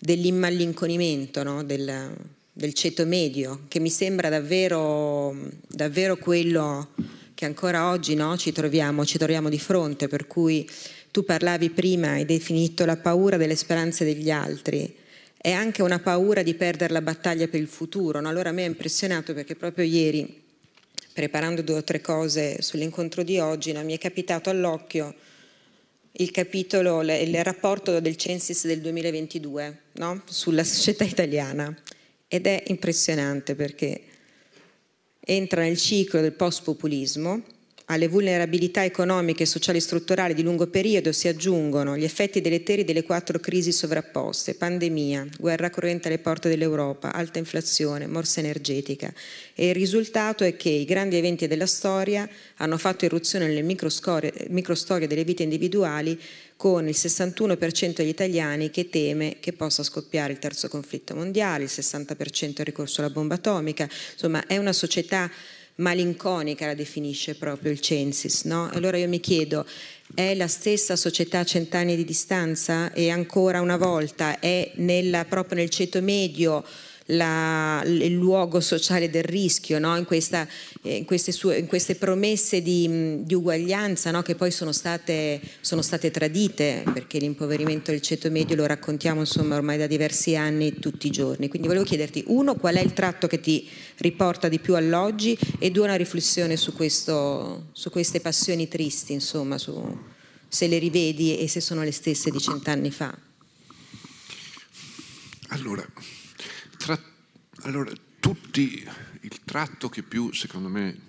[SPEAKER 1] dell'immalinconimento no? del, del, ceto medio, che mi sembra davvero, davvero quello che ancora oggi no? ci, troviamo, ci troviamo di fronte, per cui tu parlavi prima, hai definito la paura delle speranze degli altri è anche una paura di perdere la battaglia per il futuro. No? Allora a me ha impressionato perché proprio ieri, preparando due o tre cose sull'incontro di oggi, no, mi è capitato all'occhio il capitolo, il rapporto del Censis del 2022 no? sulla società italiana ed è impressionante perché entra nel ciclo del post-populismo alle vulnerabilità economiche, sociali e strutturali di lungo periodo si aggiungono gli effetti deleteri delle quattro crisi sovrapposte, pandemia, guerra cruenta alle porte dell'Europa, alta inflazione, morsa energetica. E il risultato è che i grandi eventi della storia hanno fatto irruzione nelle microstorie delle vite individuali con il 61% degli italiani che teme che possa scoppiare il terzo conflitto mondiale, il 60% il ricorso alla bomba atomica. Insomma, è una società malinconica la definisce proprio il Censis. No? Allora io mi chiedo, è la stessa società a cent'anni di distanza e ancora una volta è nella, proprio nel ceto medio la, il luogo sociale del rischio, no? in, questa, eh, in, queste sue, in, queste promesse di, mm, di uguaglianza no? che poi sono state, sono state, tradite, perché l'impoverimento del ceto medio lo raccontiamo insomma, ormai da diversi anni tutti i giorni. Quindi volevo chiederti, uno, qual è il tratto che ti riporta di più all'oggi e due, una riflessione su, questo, su queste passioni tristi, insomma, su, se le rivedi e se sono le stesse di cent'anni fa.
[SPEAKER 2] Allora, tra... Allora, tutti, il tratto che più secondo me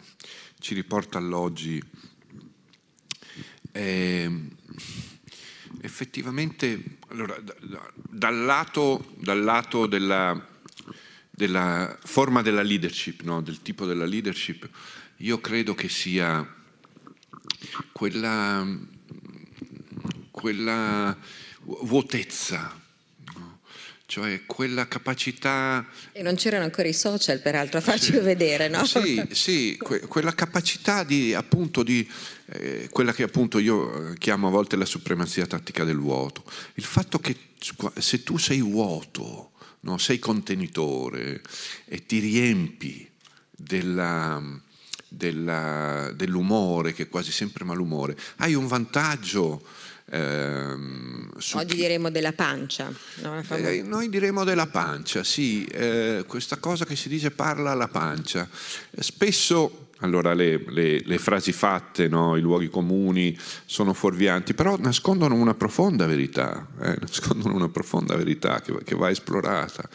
[SPEAKER 2] ci riporta all'oggi è ehm, effettivamente, allora, da, da, dal, lato, dal lato, della, della forma della leadership, no? del tipo della leadership, io credo che sia quella, quella vuotezza cioè quella capacità...
[SPEAKER 1] E non c'erano ancora i social, peraltro, a farci sì. vedere, no? Sì,
[SPEAKER 2] sì, que- quella capacità di, appunto, di, eh, quella che appunto io eh, chiamo a volte la supremazia tattica del vuoto. Il fatto che se tu sei vuoto, no? sei contenitore e ti riempi della, della, dell'umore, che è quasi sempre malumore, hai un vantaggio Ehm,
[SPEAKER 1] Oggi chi... diremo della pancia. No? Famosa... Eh, noi
[SPEAKER 2] diremo della pancia, sì, eh, questa cosa che si dice parla alla pancia. Spesso allora le, le, le, frasi fatte, no? i luoghi comuni sono fuorvianti, però nascondono una profonda verità, eh? nascondono una profonda verità che, che va esplorata.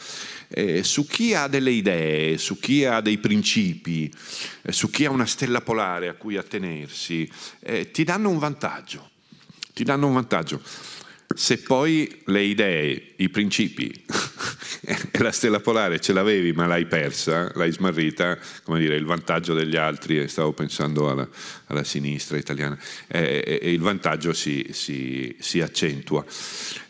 [SPEAKER 2] Eh, su chi ha delle idee, su chi ha dei principi, eh, su chi ha una stella polare a cui attenersi, eh, ti danno un vantaggio ti danno un vantaggio. Se poi le idee, i principi e la stella polare ce l'avevi ma l'hai persa, l'hai smarrita, come dire, il vantaggio degli altri, stavo pensando alla, alla sinistra italiana, eh, eh, eh il vantaggio si, si, si accentua.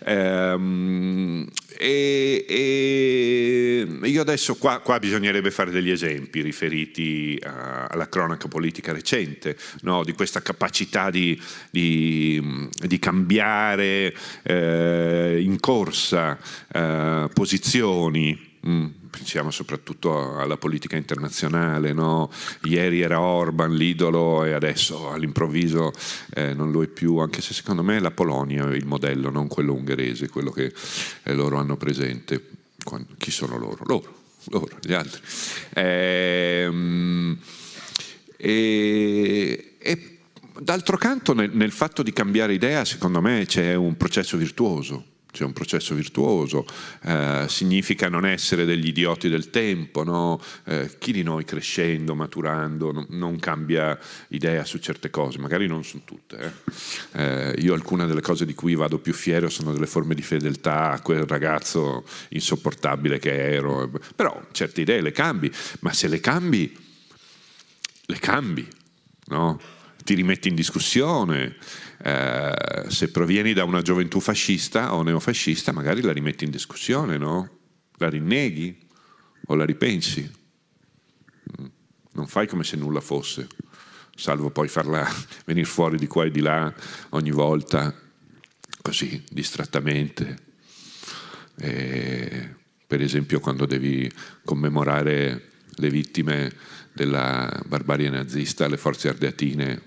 [SPEAKER 2] Ehm, e, e, io adesso qua, qua, bisognerebbe fare degli esempi riferiti a, alla cronaca politica recente, no? di questa capacità di, di, di cambiare, eh, in corsa eh, posizioni. Mm, pensiamo soprattutto alla politica internazionale, no? ieri era Orban l'idolo e adesso all'improvviso eh, non lo è più, anche se secondo me è la Polonia il modello, non quello ungherese, quello che eh, loro hanno presente. chi sono loro? Loro, loro gli altri. Ehm, e, e D'altro canto nel, nel fatto di cambiare idea, secondo me, c'è un processo virtuoso c'è un processo virtuoso, eh, significa non essere degli idioti del tempo, no? eh, chi di noi crescendo, maturando, no, non cambia idea su certe cose, magari non su tutte. Eh. eh. io alcune delle cose di cui vado più fiero sono delle forme di fedeltà a quel ragazzo insopportabile che ero, però certe idee le cambi, ma se le cambi, le cambi, no? ti rimetti in discussione, eh, se provieni da una gioventù fascista o neofascista magari la rimetti in discussione, no? La rinneghi o la ripensi. Mm. Non fai come se nulla fosse, salvo poi farla venire fuori di qua e di là ogni volta, così, distrattamente. E, per esempio quando devi commemorare le vittime della barbarie nazista alle forze ardeatine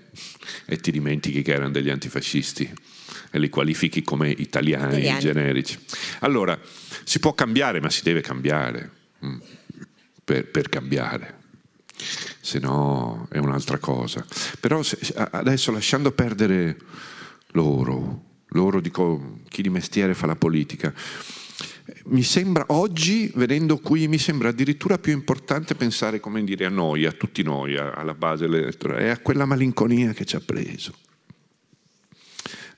[SPEAKER 2] e ti dimentichi che erano degli antifascisti e li qualifichi come italiani, italiani. generici. Allora, si può cambiare, ma si deve cambiare mm, per, per cambiare se no è un'altra cosa. Però se, adesso lasciando perdere loro, loro dico chi di mestiere fa la politica, mi sembra oggi, venendo qui, mi sembra addirittura più importante pensare, come dire, a noi, a tutti noi, alla base elettorale, e a quella malinconia che ci ha preso.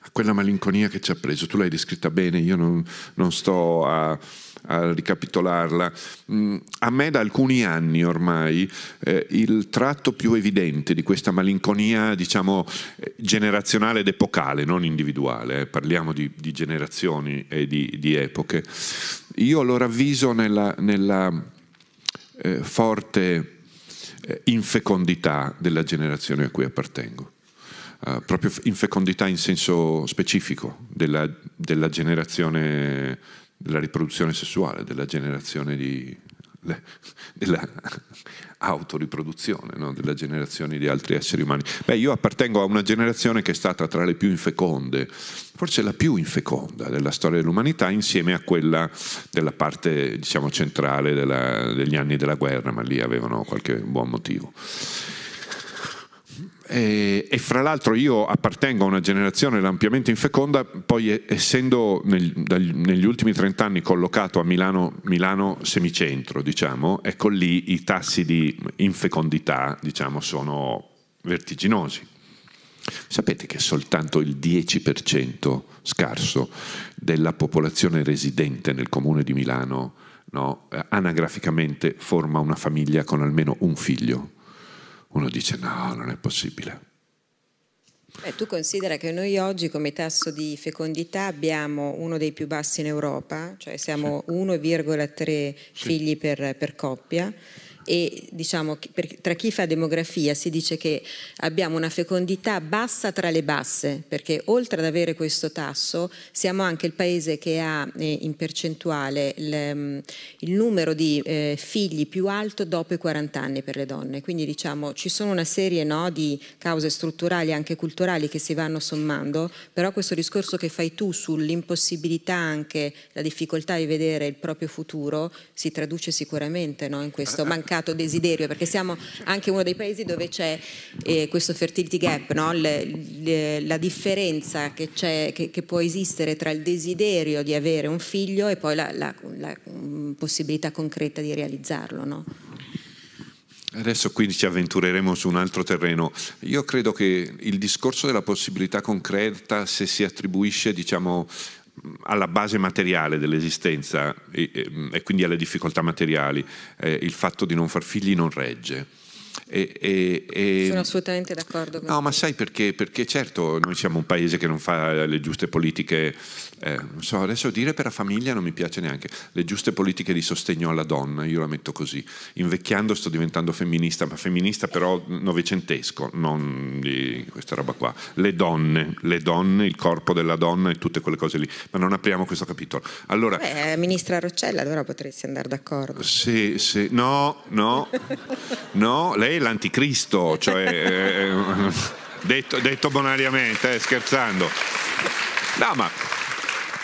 [SPEAKER 2] A quella malinconia che ci ha preso. Tu l'hai descritta bene, io non, non sto a a ricapitolarla. Mm, a me da alcuni anni ormai eh, il tratto più evidente di questa malinconia, diciamo, generazionale ed epocale, non individuale, eh, parliamo di, di, generazioni e di, di, epoche, io lo ravviso nella, nella eh, forte eh, infecondità della generazione a cui appartengo. Uh, proprio infecondità in senso specifico della, della generazione della riproduzione sessuale, della generazione di, della autoriproduzione no? della generazione di altri esseri umani. Beh, io appartengo a una generazione che è stata tra le più infeconde, forse la più infeconda della storia dell'umanità, insieme a quella della parte diciamo, centrale della, degli anni della guerra, ma lì avevano qualche buon motivo. E, eh, e, fra l'altro io appartengo a una generazione ampiamente infeconda, poi essendo nel, dal, negli ultimi trent'anni collocato a Milano, Milano semicentro, diciamo, ecco lì i tassi di infecondità diciamo, sono vertiginosi. Sapete che soltanto il 10% scarso della popolazione residente nel comune di Milano no, eh, anagraficamente forma una famiglia con almeno un figlio uno dice no, non è possibile.
[SPEAKER 1] Beh, tu considera che noi oggi come tasso di fecondità abbiamo uno dei più bassi in Europa, cioè siamo sì. 1,3 sì. figli per, per coppia e diciamo per, tra chi fa demografia si dice che abbiamo una fecondità bassa tra le basse, perché oltre ad avere questo tasso siamo anche il paese che ha eh, in percentuale il, mm, il numero di eh, figli più alto dopo i 40 anni per le donne. Quindi diciamo ci sono una serie no, di cause strutturali anche culturali che si vanno sommando, però questo discorso che fai tu sull'impossibilità anche la difficoltà di vedere il proprio futuro si traduce sicuramente no, in questo eh, eh, mancato mancato desiderio, perché siamo anche uno dei paesi dove c'è eh, questo fertility gap, no? le, le, la differenza che, che, che, può esistere tra il desiderio di avere un figlio e poi la, la, la mm, possibilità concreta di realizzarlo. No?
[SPEAKER 2] Adesso quindi ci avventureremo su un altro terreno. Io credo che il discorso della possibilità concreta, se si attribuisce diciamo, alla base materiale dell'esistenza e, mm, e, quindi alle difficoltà materiali, eh, il fatto di non far figli non regge. E, e, Sono
[SPEAKER 1] assolutamente d'accordo. no, te.
[SPEAKER 2] ma sai perché? Perché certo noi siamo un paese che non fa le giuste politiche eh, non so adesso dire per la famiglia non mi piace neanche, le giuste politiche di sostegno alla donna, io la metto così, invecchiando sto diventando femminista, ma femminista però novecentesco, non di questa roba qua, le donne, le donne, il corpo della donna e tutte quelle cose lì, ma non apriamo questo capitolo. Allora,
[SPEAKER 1] Beh, eh, ministra Roccella, allora potresti andare d'accordo.
[SPEAKER 2] Se, se, no, no, no, lei è l'anticristo, cioè... Eh, eh detto, detto bonariamente, eh, scherzando. No, ma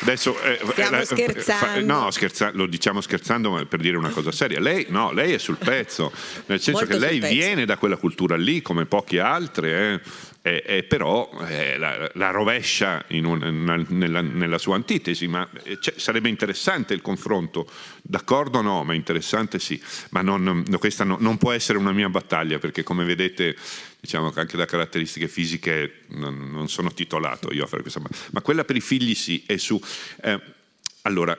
[SPEAKER 2] Adesso, eh, eh Stiamo eh, scherzando. Eh, no, scherza- lo diciamo scherzando, ma per dire una cosa seria. Lei, no, lei è sul pezzo, nel senso Molto che lei pezzo. viene da quella cultura lì come poche altre, Eh, eh, però eh, la, la, rovescia in un, una, nella, nella, sua antitesi, ma eh, cioè, sarebbe interessante il confronto, d'accordo o no, ma interessante sì, ma non, questa no, non può essere una mia battaglia perché come vedete diciamo che anche da caratteristiche fisiche non, non sono titolato io a fare questa, ma, ma quella per i figli sì, è su... Eh, allora,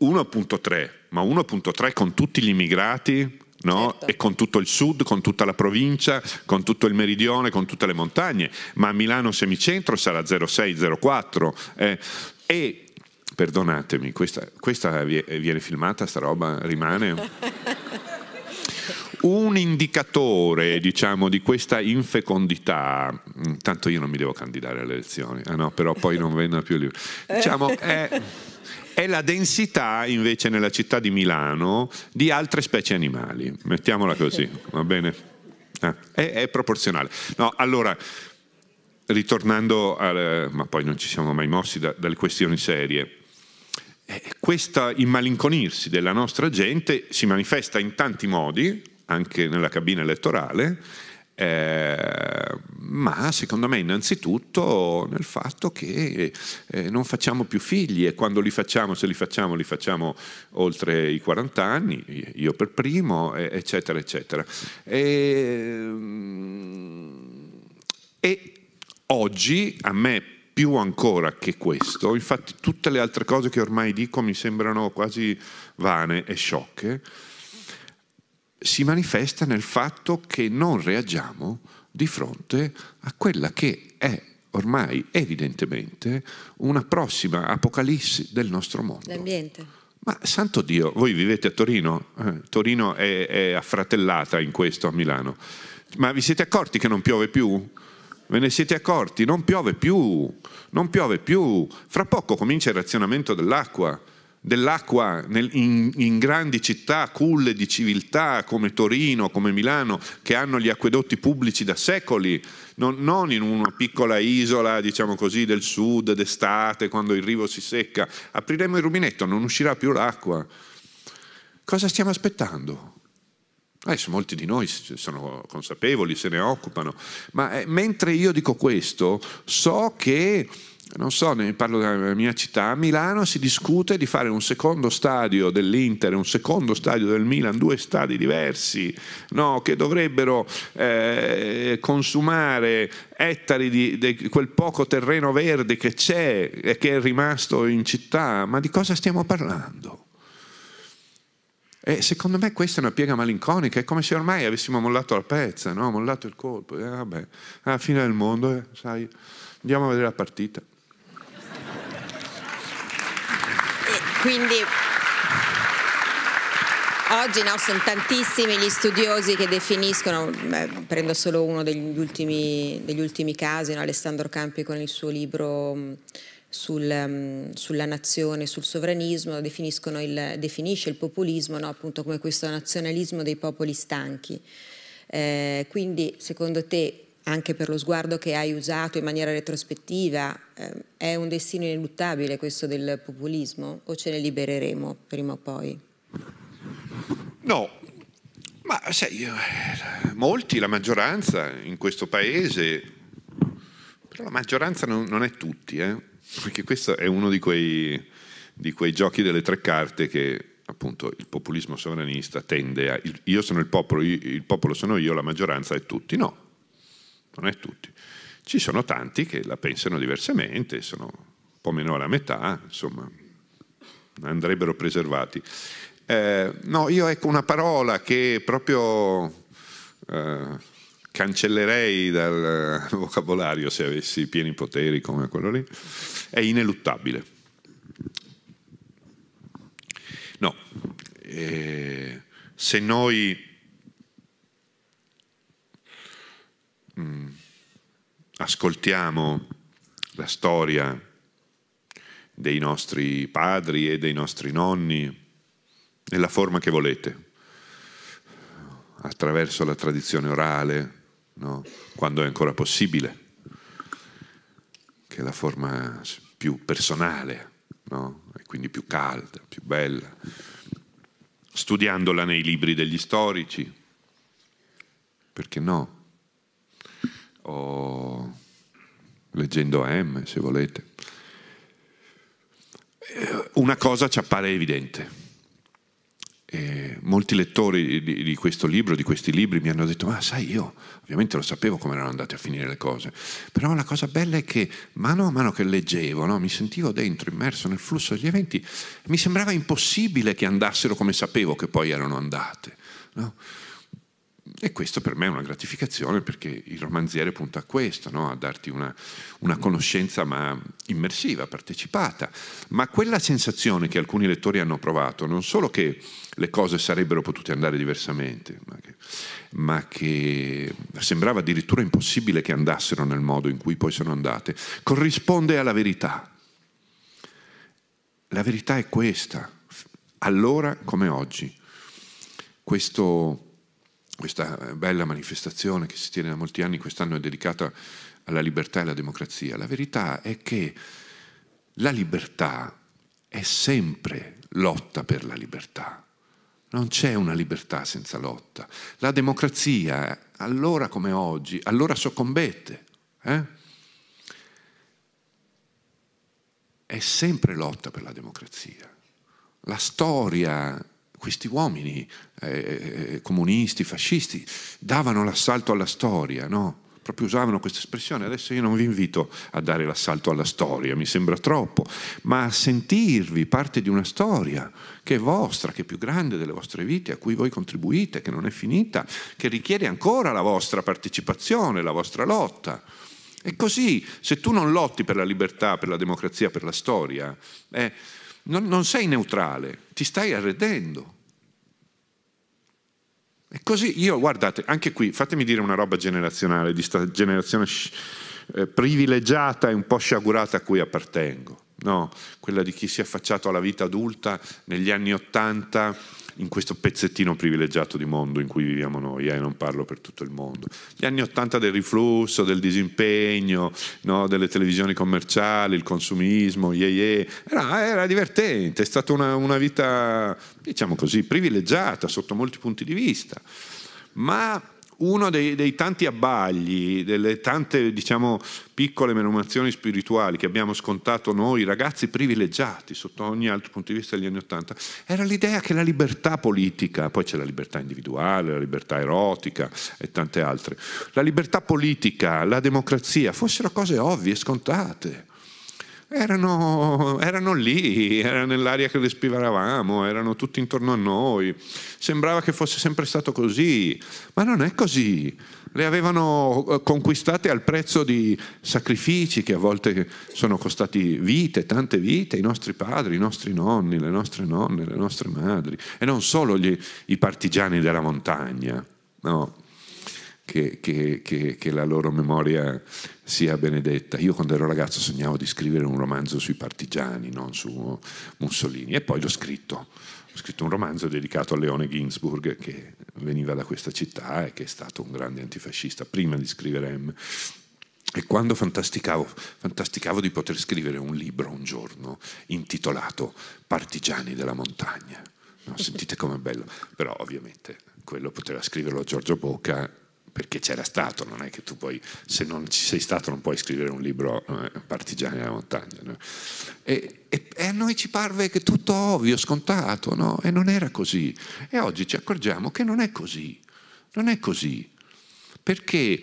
[SPEAKER 2] 1.3, ma 1.3 con tutti gli immigrati, no? certo. E con tutto il sud, con tutta la provincia, con tutto il meridione, con tutte le montagne, ma a Milano semicentro sarà 0,6-0,4. Eh, e perdonatemi, questa, questa viene filmata, sta roba
[SPEAKER 1] rimane?
[SPEAKER 2] un indicatore diciamo, di questa infecondità, mm, tanto io non mi devo candidare alle elezioni, ah no, però poi non vengono più libri,
[SPEAKER 1] diciamo, è,
[SPEAKER 2] è la densità invece nella città di Milano di altre specie animali, mettiamola così, va bene? Ah, è, è proporzionale. No, allora, ritornando, al, ma poi non ci siamo mai mossi da, dalle questioni serie, eh, questo immalinconirsi della nostra gente si manifesta in tanti modi, anche nella cabina elettorale, eh, ma secondo me innanzitutto nel fatto che eh, non facciamo più figli e quando li facciamo, se li facciamo, li facciamo oltre i 40 anni, io per primo, eccetera, eccetera. E, ehm, e oggi a me più ancora che questo, infatti tutte le altre cose che ormai dico mi sembrano quasi vane e sciocche, si manifesta nel fatto che non reagiamo di fronte a quella che è ormai evidentemente una prossima apocalisse del nostro mondo.
[SPEAKER 1] L'ambiente.
[SPEAKER 2] Ma santo Dio, voi vivete a Torino? Eh, Torino è, è, affratellata in questo a Milano. Ma vi siete accorti che non piove più? Ve ne siete accorti? Non piove più, non piove più. Fra poco comincia il razionamento dell'acqua dell'acqua in, in, grandi città, culle di civiltà come Torino, come Milano, che hanno gli acquedotti pubblici da secoli, non, non in una piccola isola, diciamo così, del sud d'estate, quando il rivo si secca. Apriremo il rubinetto, non uscirà più l'acqua. Cosa stiamo aspettando? Adesso molti di noi sono consapevoli, se ne occupano, ma eh, mentre io dico questo, so che non so, ne parlo della mia città, a Milano si discute di fare un secondo stadio dell'Inter, un secondo stadio del Milan, due stadi diversi, no, che dovrebbero eh, consumare ettari di, di, quel poco terreno verde che c'è e che è rimasto in città, ma di cosa stiamo parlando? E secondo me questa è una piega malinconica, è come se ormai avessimo mollato la pezza, no? mollato il colpo, eh, vabbè, alla ah, fine del mondo, eh, sai, andiamo a vedere la partita.
[SPEAKER 1] Quindi Oggi no, sono tantissimi gli studiosi che definiscono, beh, prendo solo uno degli ultimi, degli ultimi casi, no, Alessandro Campi con il suo libro mm, sul, mm, sulla nazione, sul sovranismo, il, definisce il populismo no, appunto come questo nazionalismo dei popoli stanchi. Eh, quindi secondo te anche per lo sguardo che hai usato in maniera retrospettiva, ehm, è un destino ineluttabile questo del populismo o ce ne libereremo prima o poi?
[SPEAKER 2] No, ma sai, molti, la maggioranza in questo paese, però la maggioranza non, non è tutti, eh? perché questo è uno di quei, di quei giochi delle tre carte che appunto il populismo sovranista tende a... io sono il popolo, il popolo sono io, la maggioranza è tutti, no, non è tutti. Ci sono tanti che la pensano diversamente, sono un po' meno alla metà, insomma, andrebbero preservati. Eh, no, io ecco una parola che proprio eh, cancellerei dal vocabolario se avessi pieni poteri come quello lì, è ineluttabile. No, eh, se noi Mm. ascoltiamo la storia dei nostri padri e dei nostri nonni, nella forma che volete, attraverso la tradizione orale, no? quando è ancora possibile, che è la forma più personale, no? e quindi più calda, più bella, studiandola nei libri degli storici, perché no? o leggendo M se volete, eh, una cosa ci appare evidente. E eh, molti lettori di, di, questo libro, di questi libri, mi hanno detto, ma sai io, ovviamente lo sapevo come erano andate a finire le cose, però la cosa bella è che mano a mano che leggevo, no, mi sentivo dentro, immerso nel flusso degli eventi, mi sembrava impossibile che andassero come sapevo che poi erano andate. No? E questo per me è una gratificazione perché il romanziere punta a questo, no? a darti una, una, conoscenza ma immersiva, partecipata. Ma quella sensazione che alcuni lettori hanno provato, non solo che le cose sarebbero potute andare diversamente, ma che, ma che sembrava addirittura impossibile che andassero nel modo in cui poi sono andate, corrisponde alla verità. La verità è questa, allora come oggi. Questo questa eh, bella manifestazione che si tiene da molti anni, quest'anno è dedicata alla libertà e alla democrazia. La verità è che la libertà è sempre lotta per la libertà. Non c'è una libertà senza lotta. La democrazia, allora come oggi, allora soccombette. Eh? È sempre lotta per la democrazia. La storia questi uomini eh, eh, eh, comunisti, fascisti, davano l'assalto alla storia, no? proprio usavano questa espressione. Adesso io non vi invito a dare l'assalto alla storia, mi sembra troppo, ma a sentirvi parte di una storia che è vostra, che è più grande delle vostre vite, a cui voi contribuite, che non è finita, che richiede ancora la vostra partecipazione, la vostra lotta. E così, se tu non lotti per la libertà, per la democrazia, per la storia, eh, non, non sei neutrale, ti stai arredendo. E così io, guardate, anche qui, fatemi dire una roba generazionale, di questa generazione eh, privilegiata e un po' sciagurata a cui appartengo, no? quella di chi si è affacciato alla vita adulta negli anni Ottanta in questo pezzettino privilegiato di mondo in cui viviamo noi, eh, non parlo per tutto il mondo. Gli anni 80 del riflusso, del disimpegno, no, delle televisioni commerciali, il consumismo, yeah, yeah. Era, era, divertente, è stata una, una vita, diciamo così, privilegiata sotto molti punti di vista. Ma uno dei, dei, tanti abbagli, delle tante diciamo, piccole menomazioni spirituali che abbiamo scontato noi, ragazzi privilegiati sotto ogni altro punto di vista degli anni Ottanta, era l'idea che la libertà politica, poi c'è la libertà individuale, la libertà erotica e tante altre, la libertà politica, la democrazia fossero cose ovvie, scontate erano, erano lì, era nell'aria che respiravamo, erano tutti intorno a noi. Sembrava che fosse sempre stato così, ma non è così. Le avevano eh, conquistate al prezzo di sacrifici che a volte sono costati vite, tante vite, i nostri padri, i nostri nonni, le nostre nonne, le nostre madri, e non solo gli, i partigiani della montagna, no? che, che, che, che la loro memoria sia benedetta. Io quando ero ragazzo sognavo di scrivere un romanzo sui partigiani, non su Mussolini, e poi l'ho scritto. Ho scritto un romanzo dedicato a Leone Ginsburg che veniva da questa città e che è stato un grande antifascista prima di scrivere M. E quando fantasticavo, fantasticavo di poter scrivere un libro un giorno intitolato Partigiani della montagna. No, sentite com'è bello, però ovviamente quello poteva scriverlo Giorgio Bocca perché c'era stato, non è che tu poi, se non ci sei stato non puoi scrivere un libro eh, partigiani della montagna. No? E, e, e, a noi ci parve che tutto ovvio, scontato, no? e non era così. E oggi ci accorgiamo che non è così, non è così, perché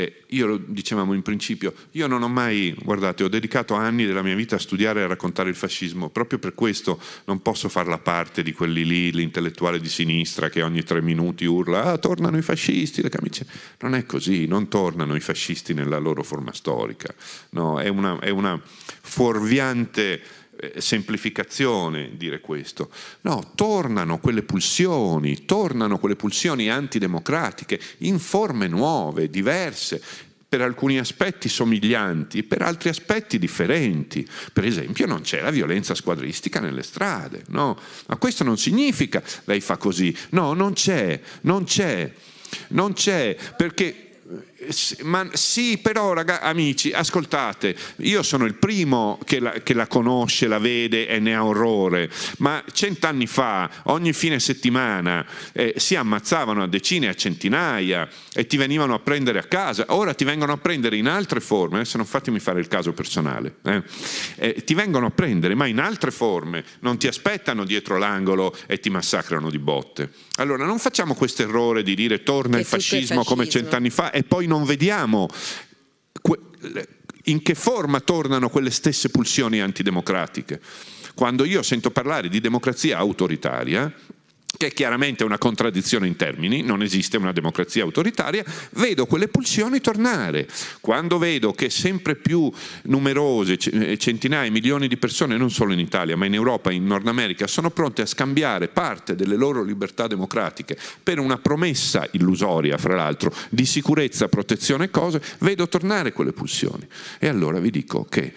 [SPEAKER 2] eh, io dicevamo in principio, io non ho mai, guardate, ho dedicato anni della mia vita a studiare e a raccontare il fascismo, proprio per questo non posso far la parte di quelli lì, l'intellettuale di sinistra che ogni tre minuti urla, ah, tornano i fascisti, le camicie. Non è così, non tornano i fascisti nella loro forma storica, no, è una, è una fuorviante eh, semplificazione dire questo. No, tornano quelle pulsioni, tornano quelle pulsioni antidemocratiche in forme nuove, diverse, per alcuni aspetti somiglianti, per altri aspetti differenti. Per esempio non c'è la violenza squadristica nelle strade, no? Ma questo non significa lei fa così. No, non c'è, non c'è, non c'è, perché ma sì, però raga, amici, ascoltate, io sono il primo che la, che la conosce, la vede e ne ha orrore, ma cent'anni fa, ogni fine settimana, eh, si ammazzavano a decine, a centinaia e ti venivano a prendere a casa, ora ti vengono a prendere in altre forme, adesso non fatemi fare il caso personale, eh, eh, ti vengono a prendere, ma in altre forme, non ti aspettano dietro l'angolo e ti massacrano di botte. Allora non facciamo questo errore di dire torna il fascismo, fascismo come cent'anni fa e poi non vediamo in che forma tornano quelle stesse pulsioni antidemocratiche. Quando io sento parlare di democrazia autoritaria, che è chiaramente una contraddizione in termini, non esiste una democrazia autoritaria, vedo quelle pulsioni tornare. Quando vedo che sempre più numerose eh, centinaia, milioni di persone, non solo in Italia, ma in Europa in Nord America, sono pronte a scambiare parte delle loro libertà democratiche per una promessa illusoria, fra l'altro, di sicurezza, protezione e cose, vedo tornare quelle pulsioni. E allora vi dico che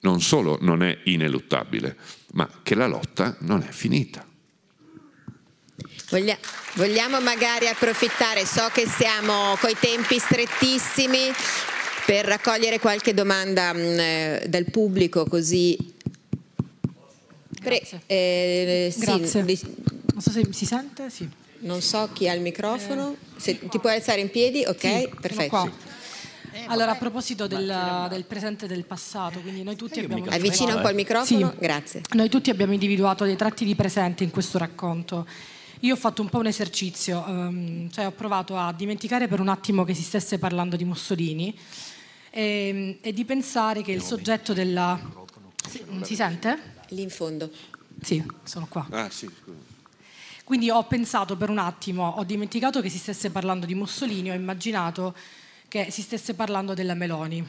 [SPEAKER 2] non solo non è ineluttabile, ma che la lotta non è finita.
[SPEAKER 1] Voglia, vogliamo magari approfittare, so che siamo coi tempi strettissimi, per raccogliere qualche domanda mh, mm, eh, dal pubblico così... Pre Grazie. Eh, sì, Grazie.
[SPEAKER 3] Non so se si sente,
[SPEAKER 1] sì. Non so chi ha il microfono, eh, se, ti puoi alzare in piedi, ok, sì, perfetto.
[SPEAKER 3] Eh, allora, a proposito del, del, presente e del passato, quindi noi tutti abbiamo... Avvicina un eh, po' il microfono, sì. grazie. Noi tutti abbiamo individuato dei tratti di presente in questo racconto io ho fatto un po' un esercizio, ehm, cioè ho provato a dimenticare per un attimo che si stesse parlando di Mussolini e, ehm, e di pensare che il soggetto della... Si, si sente? Lì in fondo. Sì, sono qua. Ah, sì, scusa. Quindi ho pensato per un attimo, ho dimenticato che si stesse parlando di Mussolini, ho immaginato che si stesse parlando della Meloni.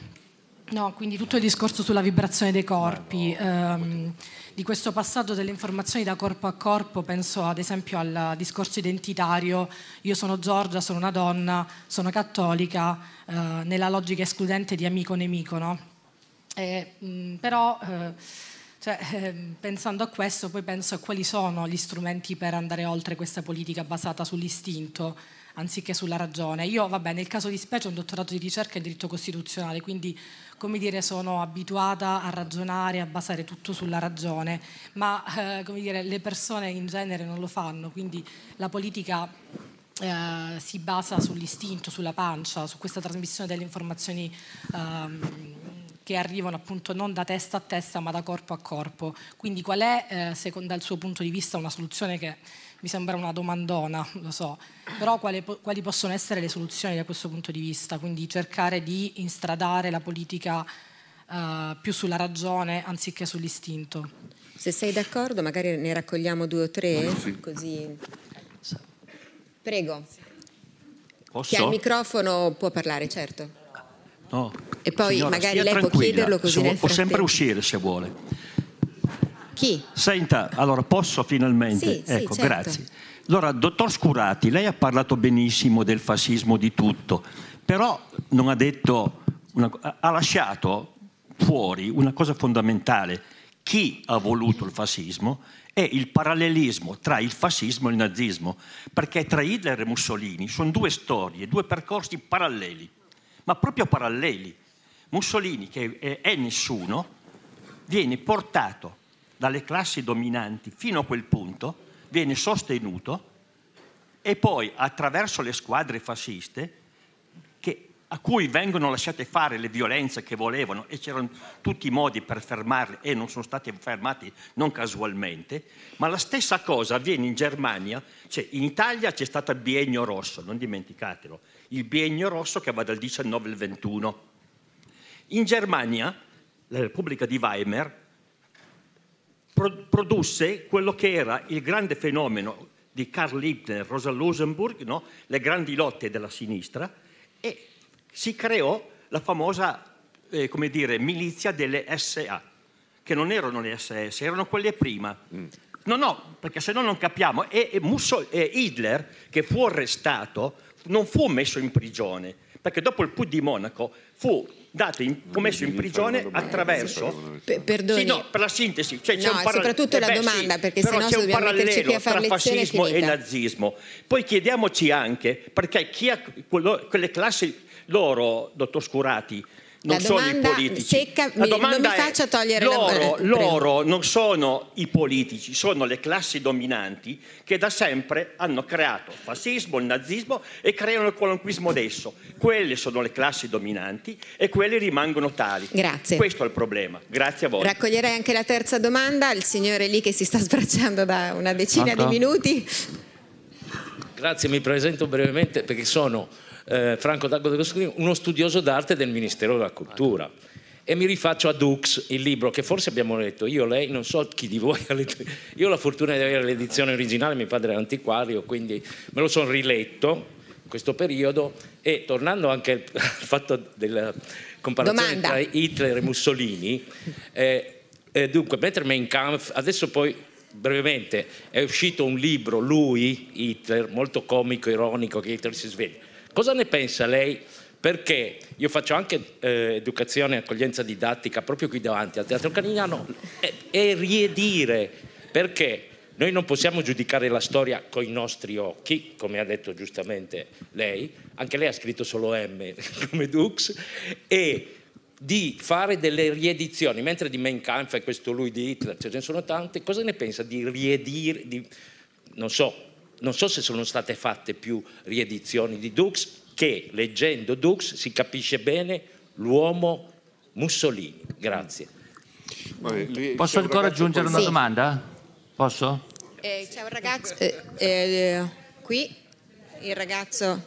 [SPEAKER 3] No, quindi tutto il discorso sulla vibrazione dei corpi. Ehm, di questo passaggio delle informazioni da corpo a corpo, penso ad esempio al discorso identitario, io sono Giorgia, sono una donna, sono cattolica, eh, nella logica escludente di amico-nemico, no? E, mh, però... Eh, cioè, eh, pensando a questo, poi penso a quali sono gli strumenti per andare oltre questa politica basata sull'istinto, anziché sulla ragione. Io, vabbè, nel caso di specie ho un dottorato di ricerca in diritto costituzionale, quindi, come dire, sono abituata a ragionare, a basare tutto sulla ragione, ma, eh, come dire, le persone in genere non lo fanno, quindi la politica... Eh, si basa sull'istinto, sulla pancia, su questa trasmissione delle informazioni ehm, che arrivano appunto non da testa a testa ma da corpo a corpo. Quindi qual è, eh, secondo il suo punto di vista, una soluzione che mi sembra una domandona, lo so, però quali, quali possono essere le soluzioni da questo punto di vista? Quindi cercare di instradare la politica eh, più sulla ragione anziché
[SPEAKER 1] sull'istinto. Se sei d'accordo, magari ne raccogliamo due o tre, sì. così. Prego. Posso? Chi ha il microfono può parlare, certo.
[SPEAKER 4] No. E poi Signora, magari lei può chiederlo così. può sempre uscire se vuole. Chi? Senta, allora posso finalmente? Sì, ecco, sì, certo. grazie. Allora, dottor Scurati, lei ha parlato benissimo del fascismo di tutto, però non ha detto, una, ha lasciato fuori una cosa fondamentale, chi ha voluto il fascismo è il parallelismo tra il fascismo e il nazismo, perché tra Hitler e Mussolini sono due storie, due percorsi paralleli, ma proprio paralleli. Mussolini, che è nessuno, viene portato dalle classi dominanti fino a quel punto, viene sostenuto e poi attraverso le squadre fasciste che, a cui vengono lasciate fare le violenze che volevano e c'erano tutti i modi per fermarle e non sono stati fermati non casualmente, ma la stessa cosa avviene in Germania, cioè in Italia c'è stato il biennio rosso, non dimenticatelo, il biennio rosso che va dal 19 al 21. In Germania, la Repubblica di Weimar, produsse quello che era il grande fenomeno di Karl Liebknecht, Rosa Luxemburg, no? le grandi lotte della sinistra, e si creò la famosa eh, come dire, milizia delle SA, che non erano le SS, erano quelle prima. Mm. No, no, perché se no non capiamo. E, e, Mussol, e Hitler, che fu arrestato, non fu messo in prigione, perché dopo il Put di Monaco fu date in, messo in prigione attraverso... P- perdoni. Sì, no, per la sintesi. Cioè, no, parall- soprattutto eh beh, la domanda, sì, perché sennò c'è un parallelo tra fascismo e nazismo. Poi chiediamoci anche, perché chi ha quello, quelle classi loro, dottor Scurati, non sono i politici.
[SPEAKER 1] Secca, la domanda non mi faccia togliere loro, la Loro
[SPEAKER 4] non sono i politici, sono le classi dominanti che da sempre hanno creato il fascismo, il nazismo e creano il qualunquismo adesso. Quelle sono le classi dominanti e quelle rimangono tali. Grazie. Questo è il problema. Grazie a voi. Raccoglierei
[SPEAKER 1] anche la terza domanda, il signore lì che si sta sbracciando da una decina Marta. di minuti.
[SPEAKER 5] Grazie, mi presento brevemente perché sono eh, Franco D'Agostino, D'Agostino, uno studioso d'arte del Ministero della Cultura. E mi rifaccio a Dux, il libro che forse abbiamo letto, io lei, non so chi di voi ha letto, io ho la fortuna di avere l'edizione originale, mio padre è antiquario, quindi me lo sono riletto in questo periodo e tornando anche al fatto della comparazione Domanda. tra Hitler e Mussolini, eh, eh, dunque, mentre Mein Kampf, adesso poi brevemente è uscito un libro, lui, Hitler, molto comico, ironico, che Hitler si sveglia. Cosa ne pensa lei? Perché io faccio anche eh, educazione e accoglienza didattica proprio qui davanti al Teatro Canignano e, eh, e riedire perché noi non possiamo giudicare la storia coi nostri occhi, come ha detto giustamente lei, anche lei ha scritto solo M come Dux, e di fare delle riedizioni, mentre di Mein Kampf e questo lui di Hitler, ce ne sono tante, cosa ne pensa di riedire, di, non so, non so se sono state fatte più riedizioni di Dux, che leggendo Dux si capisce bene l'uomo Mussolini. Grazie. Posso ancora aggiungere una sì. domanda? Posso?
[SPEAKER 1] Eh, c'è un ragazzo eh, eh, qui, il ragazzo.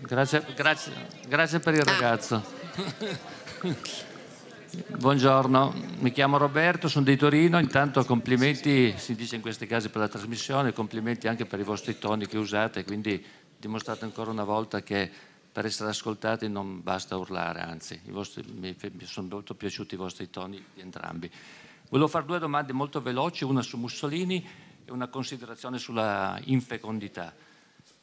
[SPEAKER 6] Grazie, grazie, grazie per il ah. ragazzo. Buongiorno, mi chiamo Roberto, sono di Torino, intanto complimenti, si dice in questi casi per la trasmissione, complimenti anche per i vostri toni che usate, quindi dimostrate ancora una volta che per essere ascoltati non basta urlare, anzi vostri, mi, mi sono molto piaciuti i vostri toni di entrambi. Volevo fare due domande molto veloci, una su Mussolini e una considerazione sulla infecondità.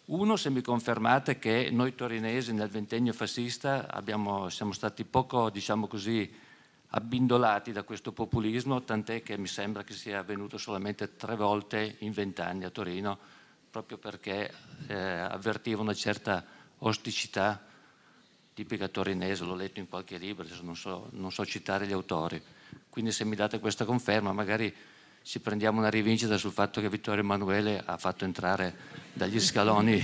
[SPEAKER 6] Uno, se mi confermate che noi torinesi nel ventennio fascista abbiamo, siamo stati poco, diciamo così, abbindolati da questo populismo, tant'è che mi sembra che sia avvenuto solamente tre volte in vent'anni a Torino, proprio perché eh, avvertiva una certa osticità tipica torinese, l'ho letto in qualche libro, non so, non so citare gli autori. Quindi se mi date questa conferma, magari ci prendiamo una rivincita sul fatto che Vittorio Emanuele ha fatto entrare dagli scaloni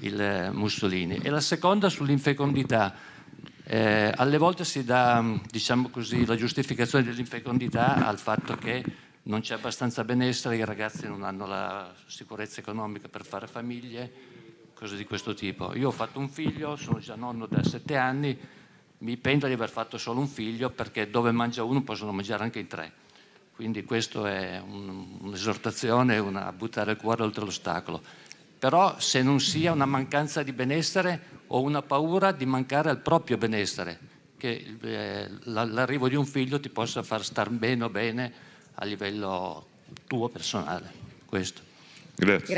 [SPEAKER 6] il eh, Mussolini. E la seconda sull'infecondità eh, alle volte si dà diciamo così, la giustificazione dell'infecondità al fatto che non c'è abbastanza benessere, i ragazzi non hanno la sicurezza economica per fare famiglie, cose di questo tipo. Io ho fatto un figlio, sono già nonno da sette anni, mi pento di aver fatto solo un figlio perché dove mangia uno possono mangiare anche in tre. Quindi questa è un, un'esortazione, una buttare il cuore oltre l'ostacolo. Però se non sia una mancanza di benessere, o una paura di mancare al proprio benessere, che eh, l'arrivo di un figlio ti possa far star meno bene a livello
[SPEAKER 2] tuo personale. Questo. Grazie.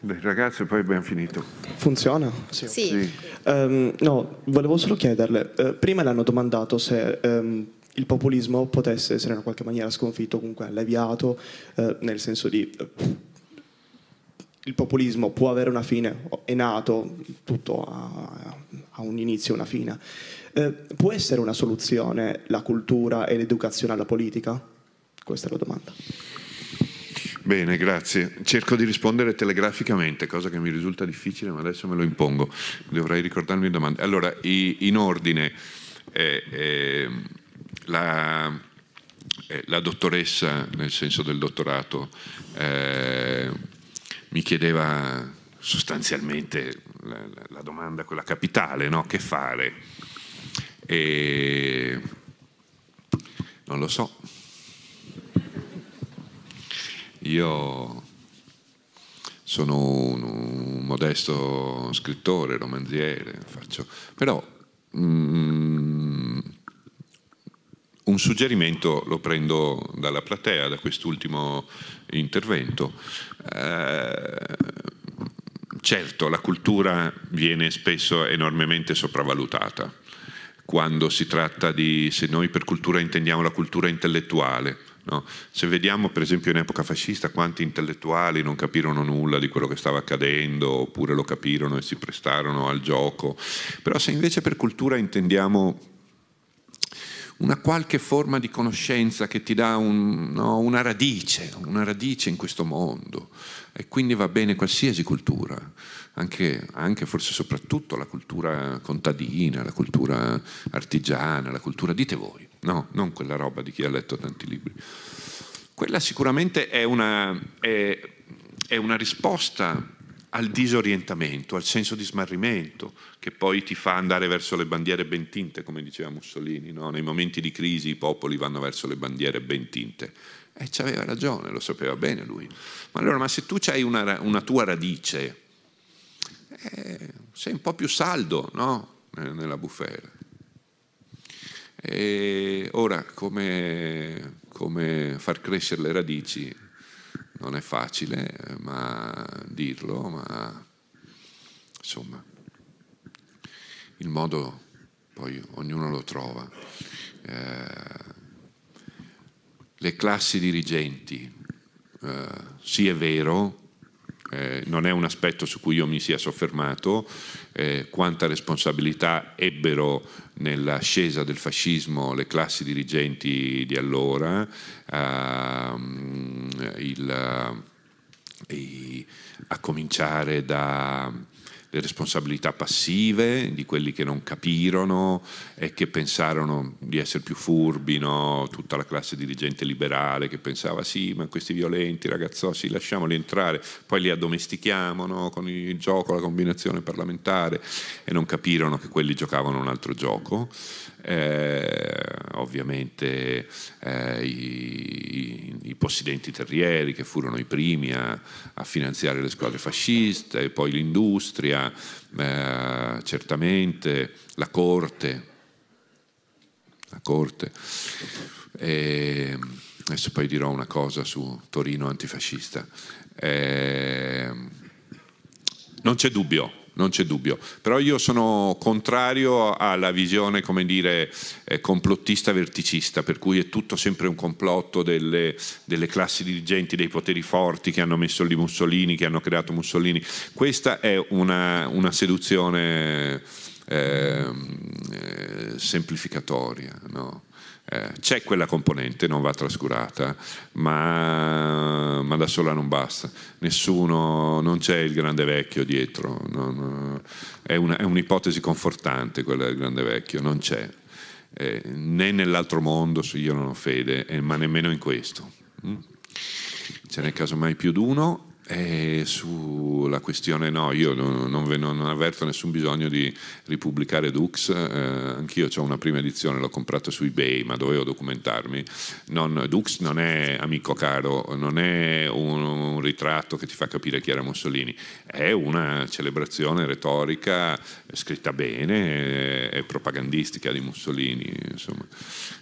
[SPEAKER 2] Grazie. ragazzi, poi abbiamo finito. Funziona? Sì. sì. sì. Um,
[SPEAKER 4] no, volevo solo chiederle, eh, prima le hanno domandato se um, il populismo potesse essere in qualche maniera sconfitto, comunque alleviato, eh, nel senso di eh, il populismo può avere una fine, è nato, tutto ha, ha un inizio e una fine. Eh, può essere una soluzione la cultura e l'educazione alla politica?
[SPEAKER 2] Questa è la domanda. Bene, grazie. Cerco di rispondere telegraficamente, cosa che mi risulta difficile, ma adesso me lo impongo. Dovrei ricordarmi le domande. Allora, in ordine, eh, eh, la, eh, la, dottoressa, nel senso del dottorato, eh, mi chiedeva sostanzialmente la, la domanda, quella capitale, no? che fare? E non lo so. Io sono un, un modesto scrittore, romanziere, faccio... però mh, mm, un suggerimento lo prendo dalla platea, da quest'ultimo intervento. Eh, certo, la cultura viene spesso enormemente sopravvalutata quando si tratta di, se noi per cultura intendiamo la cultura intellettuale, No. Se vediamo per esempio in epoca fascista quanti intellettuali non capirono nulla di quello che stava accadendo oppure lo capirono e si prestarono al gioco, però se invece per cultura intendiamo una qualche forma di conoscenza che ti dà un, no, una radice, una radice in questo mondo. E quindi va bene qualsiasi cultura, anche, anche forse soprattutto la cultura contadina, la cultura artigiana, la cultura, dite voi, no, non quella roba di chi ha letto tanti libri. Quella sicuramente è una, è, è una risposta al disorientamento, al senso di smarrimento, che poi ti fa andare verso le bandiere ben tinte, come diceva Mussolini, no? nei momenti di crisi i popoli vanno verso le bandiere ben tinte. E ci aveva ragione, lo sapeva bene lui. Ma allora, ma se tu hai una, una, tua radice, eh, sei un po' più saldo no? nella bufera. E ora, come, come far crescere le radici non è facile eh, ma dirlo, ma insomma il modo poi ognuno lo trova. Eh, le classi dirigenti, eh, sì è vero, eh, non è un aspetto su cui io mi sia soffermato, eh, quanta responsabilità ebbero nell'ascesa del fascismo le classi dirigenti di allora, ehm, il, eh, a cominciare dalle responsabilità passive di quelli che non capirono e che pensarono di essere più furbi, no? tutta la classe dirigente liberale che pensava sì, ma questi violenti ragazzosi lasciamoli entrare, poi li addomestichiamo no? con il gioco, la combinazione parlamentare e non capirono che quelli giocavano un altro gioco. Eh, ovviamente eh, i, i, i, possidenti terrieri che furono i primi a, a finanziare le squadre fasciste, poi l'industria, eh, certamente la corte la corte. E adesso poi dirò una cosa su Torino antifascista. E non c'è dubbio, non c'è dubbio. Però io sono contrario alla visione, come dire, eh, complottista verticista, per cui è tutto sempre un complotto delle, delle classi dirigenti, dei poteri forti che hanno messo lì Mussolini, che hanno creato Mussolini. Questa è una, una seduzione Ehm, eh, semplificatoria. No? Eh, c'è quella componente, non va trascurata, ma, ma, da sola non basta. Nessuno, non c'è il grande vecchio dietro. Non, è, una, è, un'ipotesi confortante quella del grande vecchio, non c'è. Eh, né nell'altro mondo, se io non ho fede, eh, ma nemmeno in questo. Mm? Ce n'è caso mai più di uno eh, sulla questione no, io non, non, non, avverto nessun bisogno di ripubblicare Dux, eh, anch'io ho una prima edizione, l'ho comprata su eBay, ma dovevo documentarmi. Non, Dux non è amico caro, non è un, un, ritratto che ti fa capire chi era Mussolini, è una celebrazione retorica eh, scritta bene eh, e propagandistica di Mussolini. Insomma.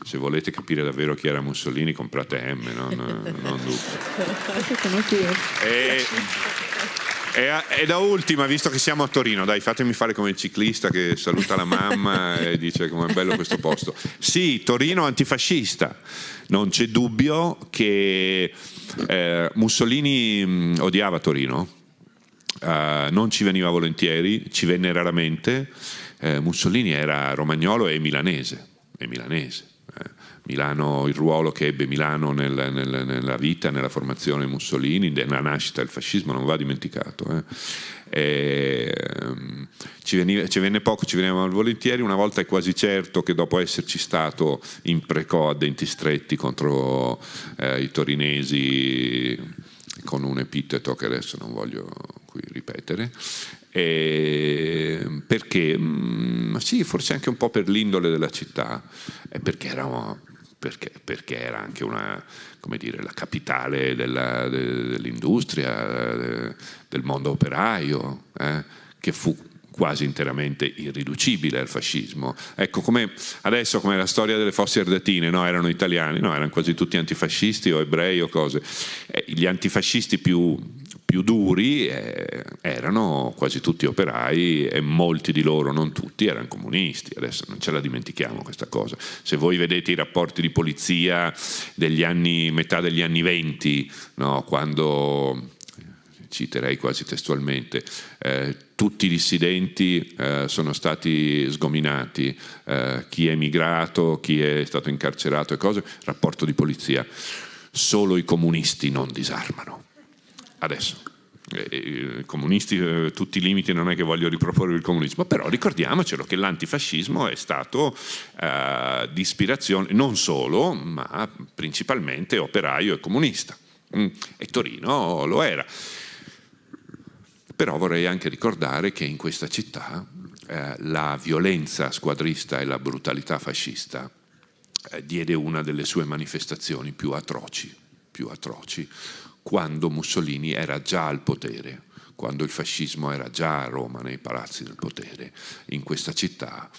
[SPEAKER 2] Se volete capire davvero chi era Mussolini, comprate M, non, non Duccio. E, e, da ultima, visto che siamo a Torino, dai, fatemi fare come il ciclista che saluta la mamma e dice com'è bello questo posto. Sì, Torino antifascista. Non c'è dubbio che eh, Mussolini mh, odiava Torino Uh, non ci veniva volentieri, ci venne raramente. Uh, Mussolini era romagnolo e milanese, e milanese. Eh. Milano, il ruolo che ebbe Milano nel, nel, nella vita, nella formazione Mussolini, nella nascita del fascismo non va dimenticato. Eh. E, um, ci, veniva, ci, venne poco, ci veniva volentieri, una volta è quasi certo che dopo esserci stato in precò a denti stretti contro eh, i torinesi con un epiteto che adesso non voglio cui ripetere, eh, perché mh, mm, sì, forse anche un po' per l'indole della città, eh, perché, era, perché, perché era anche una, come dire, la capitale della, de, dell'industria, de, del mondo operaio, eh, che fu quasi interamente irriducibile al fascismo. Ecco, come adesso come la storia delle fosse ardatine, no, erano italiani, no, erano quasi tutti antifascisti o ebrei o cose. Eh, gli antifascisti più più duri eh, erano quasi tutti operai e molti di loro, non tutti, erano comunisti. Adesso non ce la dimentichiamo questa cosa. Se voi vedete i rapporti di polizia degli anni, metà degli anni 20, no, quando citerei quasi testualmente, eh, tutti i dissidenti eh, sono stati sgominati, eh, chi è emigrato, chi è stato incarcerato e cose, rapporto di polizia, solo i comunisti non disarmano adesso. Eh, eh comunisti, eh, tutti i limiti, non è che voglio riproporre il comunismo, però ricordiamocelo che l'antifascismo è stato eh, di ispirazione non solo, ma principalmente operaio e comunista. Mm, e Torino lo era. Però vorrei anche ricordare che in questa città eh, la violenza squadrista e la brutalità fascista diede una delle sue manifestazioni più atroci, più atroci quando Mussolini era già al potere, quando il fascismo era già a Roma nei palazzi del potere. In questa città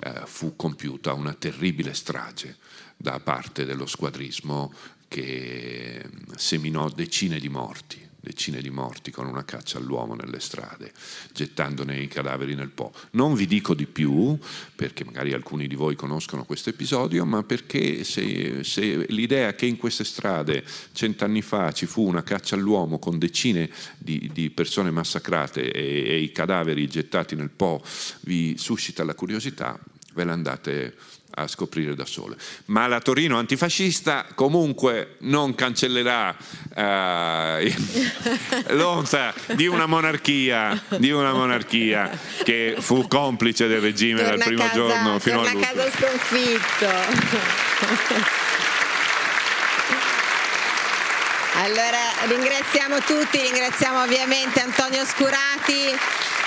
[SPEAKER 2] eh, fu compiuta una terribile strage da parte dello squadrismo che mm, seminò decine di morti decine di morti con una caccia all'uomo nelle strade, gettandone i cadaveri nel Po. Non vi dico di più, perché magari alcuni di voi conoscono questo episodio, ma perché se, se l'idea che in queste strade cent'anni fa ci fu una caccia all'uomo con decine di, di persone massacrate e, e i cadaveri gettati nel Po vi suscita la curiosità, ve l'andate andate a scoprire da sole. Ma la Torino antifascista comunque non cancellerà eh, l'onza di una, monarchia, di una monarchia che fu complice del regime torna dal primo casa, giorno fino a casa
[SPEAKER 1] sconfitto. Allora ringraziamo tutti, ringraziamo ovviamente Antonio Scurati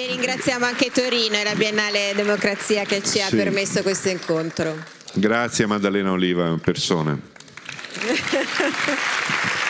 [SPEAKER 1] e ringraziamo anche Torino e la Biennale Democrazia che ci ha permesso questo incontro.
[SPEAKER 2] Grazie Maddalena Oliva, in persona.